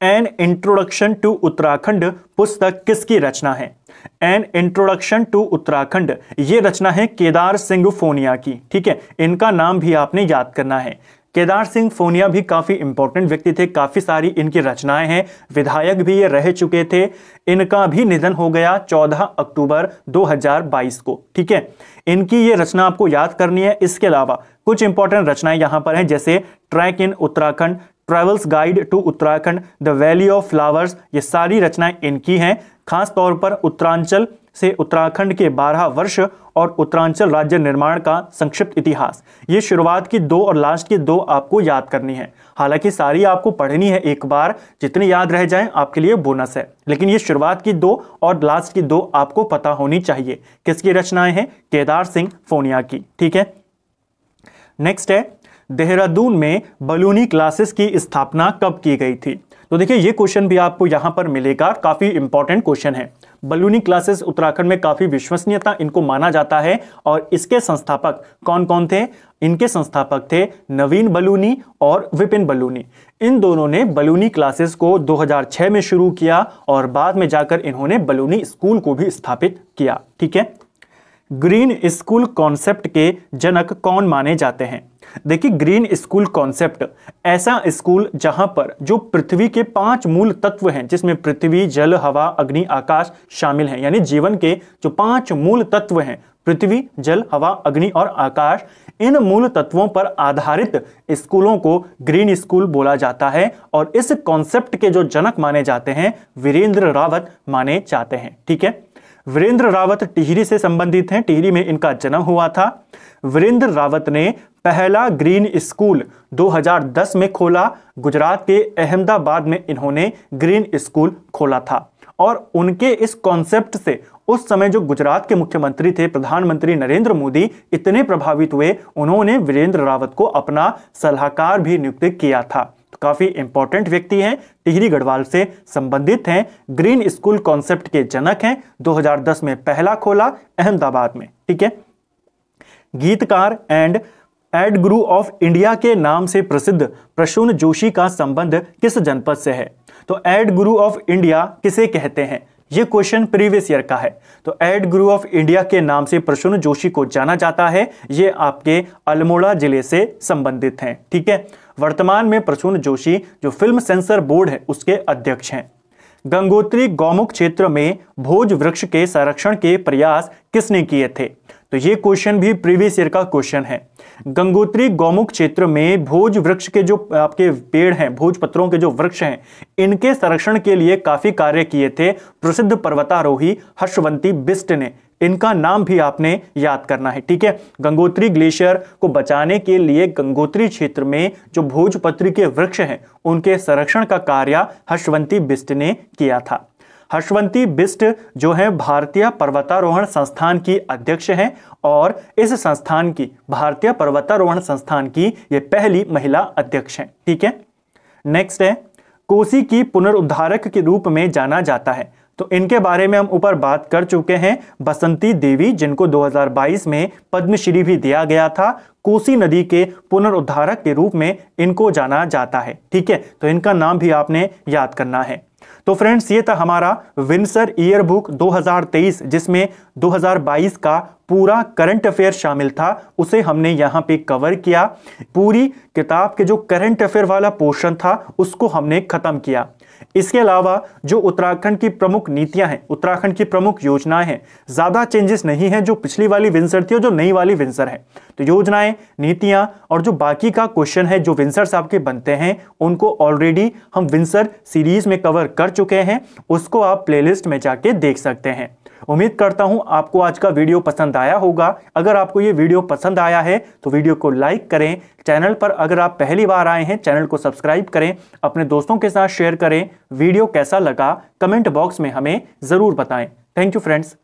एन इंट्रोडक्शन टू उत्तराखंड पुस्तक किसकी रचना है एन इंट्रोडक्शन टू उत्तराखंड ये रचना है केदार सिंह फोनिया की ठीक है इनका नाम भी आपने याद करना है केदार सिंह फोनिया भी काफ़ी इंपॉर्टेंट व्यक्ति थे काफ़ी सारी इनकी रचनाएं हैं विधायक भी ये रह चुके थे इनका भी निधन हो गया 14 अक्टूबर 2022 को ठीक है इनकी ये रचना आपको याद करनी है इसके अलावा कुछ इंपॉर्टेंट रचनाएं यहां पर हैं जैसे trek in Uttarakhand travels guide to Uttarakhand the valley of flowers ये सारी रचनाएं इनकी हैं खास तौर पर उत्तरांचल से उत्तराखंड के 12 वर्ष और उत्तरांचल राज्य निर्माण का संक्षिप्त इतिहास ये शुरुआत की दो और लास्ट की दो आपको याद करनी है हालांकि सारी आपको पढ़नी है एक बार जितनी याद रह जाए आपके लिए बोनस है लेकिन ये शुरुआत की दो और लास्ट की दो आपको पता होनी चाहिए किसकी रचनाएं हैं केदार सिंह फोनिया की ठीक है नेक्स्ट है देहरादून में बलूनी क्लासेस की स्थापना कब की गई थी तो देखिए ये क्वेश्चन भी आपको यहाँ पर मिलेगा काफ़ी इंपॉर्टेंट क्वेश्चन है बलूनी क्लासेस उत्तराखंड में काफ़ी विश्वसनीयता इनको माना जाता है और इसके संस्थापक कौन कौन थे इनके संस्थापक थे नवीन बलूनी और विपिन बलूनी इन दोनों ने बलूनी क्लासेस को 2006 में शुरू किया और बाद में जाकर इन्होंने बलूनी स्कूल को भी स्थापित किया ठीक है ग्रीन स्कूल कॉन्सेप्ट के जनक कौन माने जाते हैं देखिए ग्रीन स्कूल कॉन्सेप्ट ऐसा स्कूल जहां पर जो पृथ्वी के पांच मूल तत्व हैं जिसमें पृथ्वी जल हवा अग्नि आकाश शामिल हैं यानी जीवन के जो पांच मूल तत्व हैं पृथ्वी जल हवा अग्नि और आकाश इन मूल तत्वों पर आधारित स्कूलों को ग्रीन स्कूल बोला जाता है और इस कॉन्सेप्ट के जो जनक माने जाते हैं वीरेंद्र रावत माने जाते हैं ठीक है वीरेंद्र रावत टिहरी से संबंधित हैं टिहरी में इनका जन्म हुआ था वीरेंद्र रावत ने पहला ग्रीन स्कूल 2010 में खोला गुजरात के अहमदाबाद में इन्होंने ग्रीन स्कूल खोला था और उनके इस कॉन्सेप्ट से उस समय जो गुजरात के मुख्यमंत्री थे प्रधानमंत्री नरेंद्र मोदी इतने प्रभावित हुए उन्होंने वीरेंद्र रावत को अपना सलाहकार भी नियुक्त किया था काफ़ी इंपॉर्टेंट व्यक्ति हैं टिहरी गढ़वाल से संबंधित हैं ग्रीन स्कूल कॉन्सेप्ट के जनक हैं 2010 में पहला खोला अहमदाबाद में ठीक है गीतकार and ad guru of India के नाम से प्रसिद्ध प्रसून जोशी का संबंध किस जनपद से है तो एड गुरु ऑफ इंडिया किसे कहते हैं ये क्वेश्चन प्रीवियस ईयर का है तो एड गुरु ऑफ इंडिया के नाम से प्रसून जोशी को जाना जाता है ये आपके अल्मोड़ा जिले से संबंधित हैं ठीक है वर्तमान में प्रसून जोशी जो फिल्म सेंसर बोर्ड है उसके अध्यक्ष हैं गंगोत्री गौमुख क्षेत्र में भोज वृक्ष के संरक्षण के प्रयास किसने किए थे तो ये क्वेश्चन भी प्रीवियस ईयर का क्वेश्चन है गंगोत्री गौमुख क्षेत्र में भोज वृक्ष के जो आपके पेड़ हैं भोज पत्रों के जो वृक्ष हैं इनके संरक्षण के लिए काफी कार्य किए थे प्रसिद्ध पर्वतारोही हर्षवंती बिस्ट ने इनका नाम भी आपने याद करना है ठीक है गंगोत्री ग्लेशियर को बचाने के लिए गंगोत्री क्षेत्र में जो भोजपत्री के वृक्ष हैं उनके संरक्षण का कार्य हर्षवंती बिस्ट ने किया था हर्षवंती बिस्ट जो हैं भारतीय पर्वतारोहण संस्थान की अध्यक्ष हैं और इस संस्थान की भारतीय पर्वतारोहण संस्थान की ये पहली महिला अध्यक्ष हैं ठीक है नेक्स्ट है कोसी की पुनरुद्धारक के रूप में जाना जाता है तो इनके बारे में हम ऊपर बात कर चुके हैं बसंती देवी जिनको 2022 में पद्मश्री भी दिया गया था कोसी नदी के पुनरुद्धारक के रूप में इनको जाना जाता है ठीक है तो इनका नाम भी आपने याद करना है तो फ्रेंड्स ये था हमारा विंसर ईयर बुक 2023 जिसमें 2022 का पूरा करंट अफेयर शामिल था उसे हमने यहाँ पे कवर किया पूरी किताब के जो करंट अफेयर वाला पोर्शन था उसको हमने ख़त्म किया इसके अलावा जो उत्तराखंड की प्रमुख नीतियां हैं उत्तराखंड की प्रमुख योजनाएं हैं ज़्यादा चेंजेस नहीं है जो पिछली वाली विंसर थी और जो नई वाली विंसर है तो योजनाएं नीतियां और जो बाकी का क्वेश्चन है जो विंसर साहब के बनते हैं उनको ऑलरेडी हम विंसर सीरीज में कवर कर चुके हैं उसको आप प्लेलिस्ट में जाके देख सकते हैं उम्मीद करता हूं आपको आज का वीडियो पसंद आया होगा अगर आपको ये वीडियो पसंद आया है तो वीडियो को लाइक करें चैनल पर अगर आप पहली बार आए हैं चैनल को सब्सक्राइब करें अपने दोस्तों के साथ शेयर करें वीडियो कैसा लगा कमेंट बॉक्स में हमें ज़रूर बताएं थैंक यू फ्रेंड्स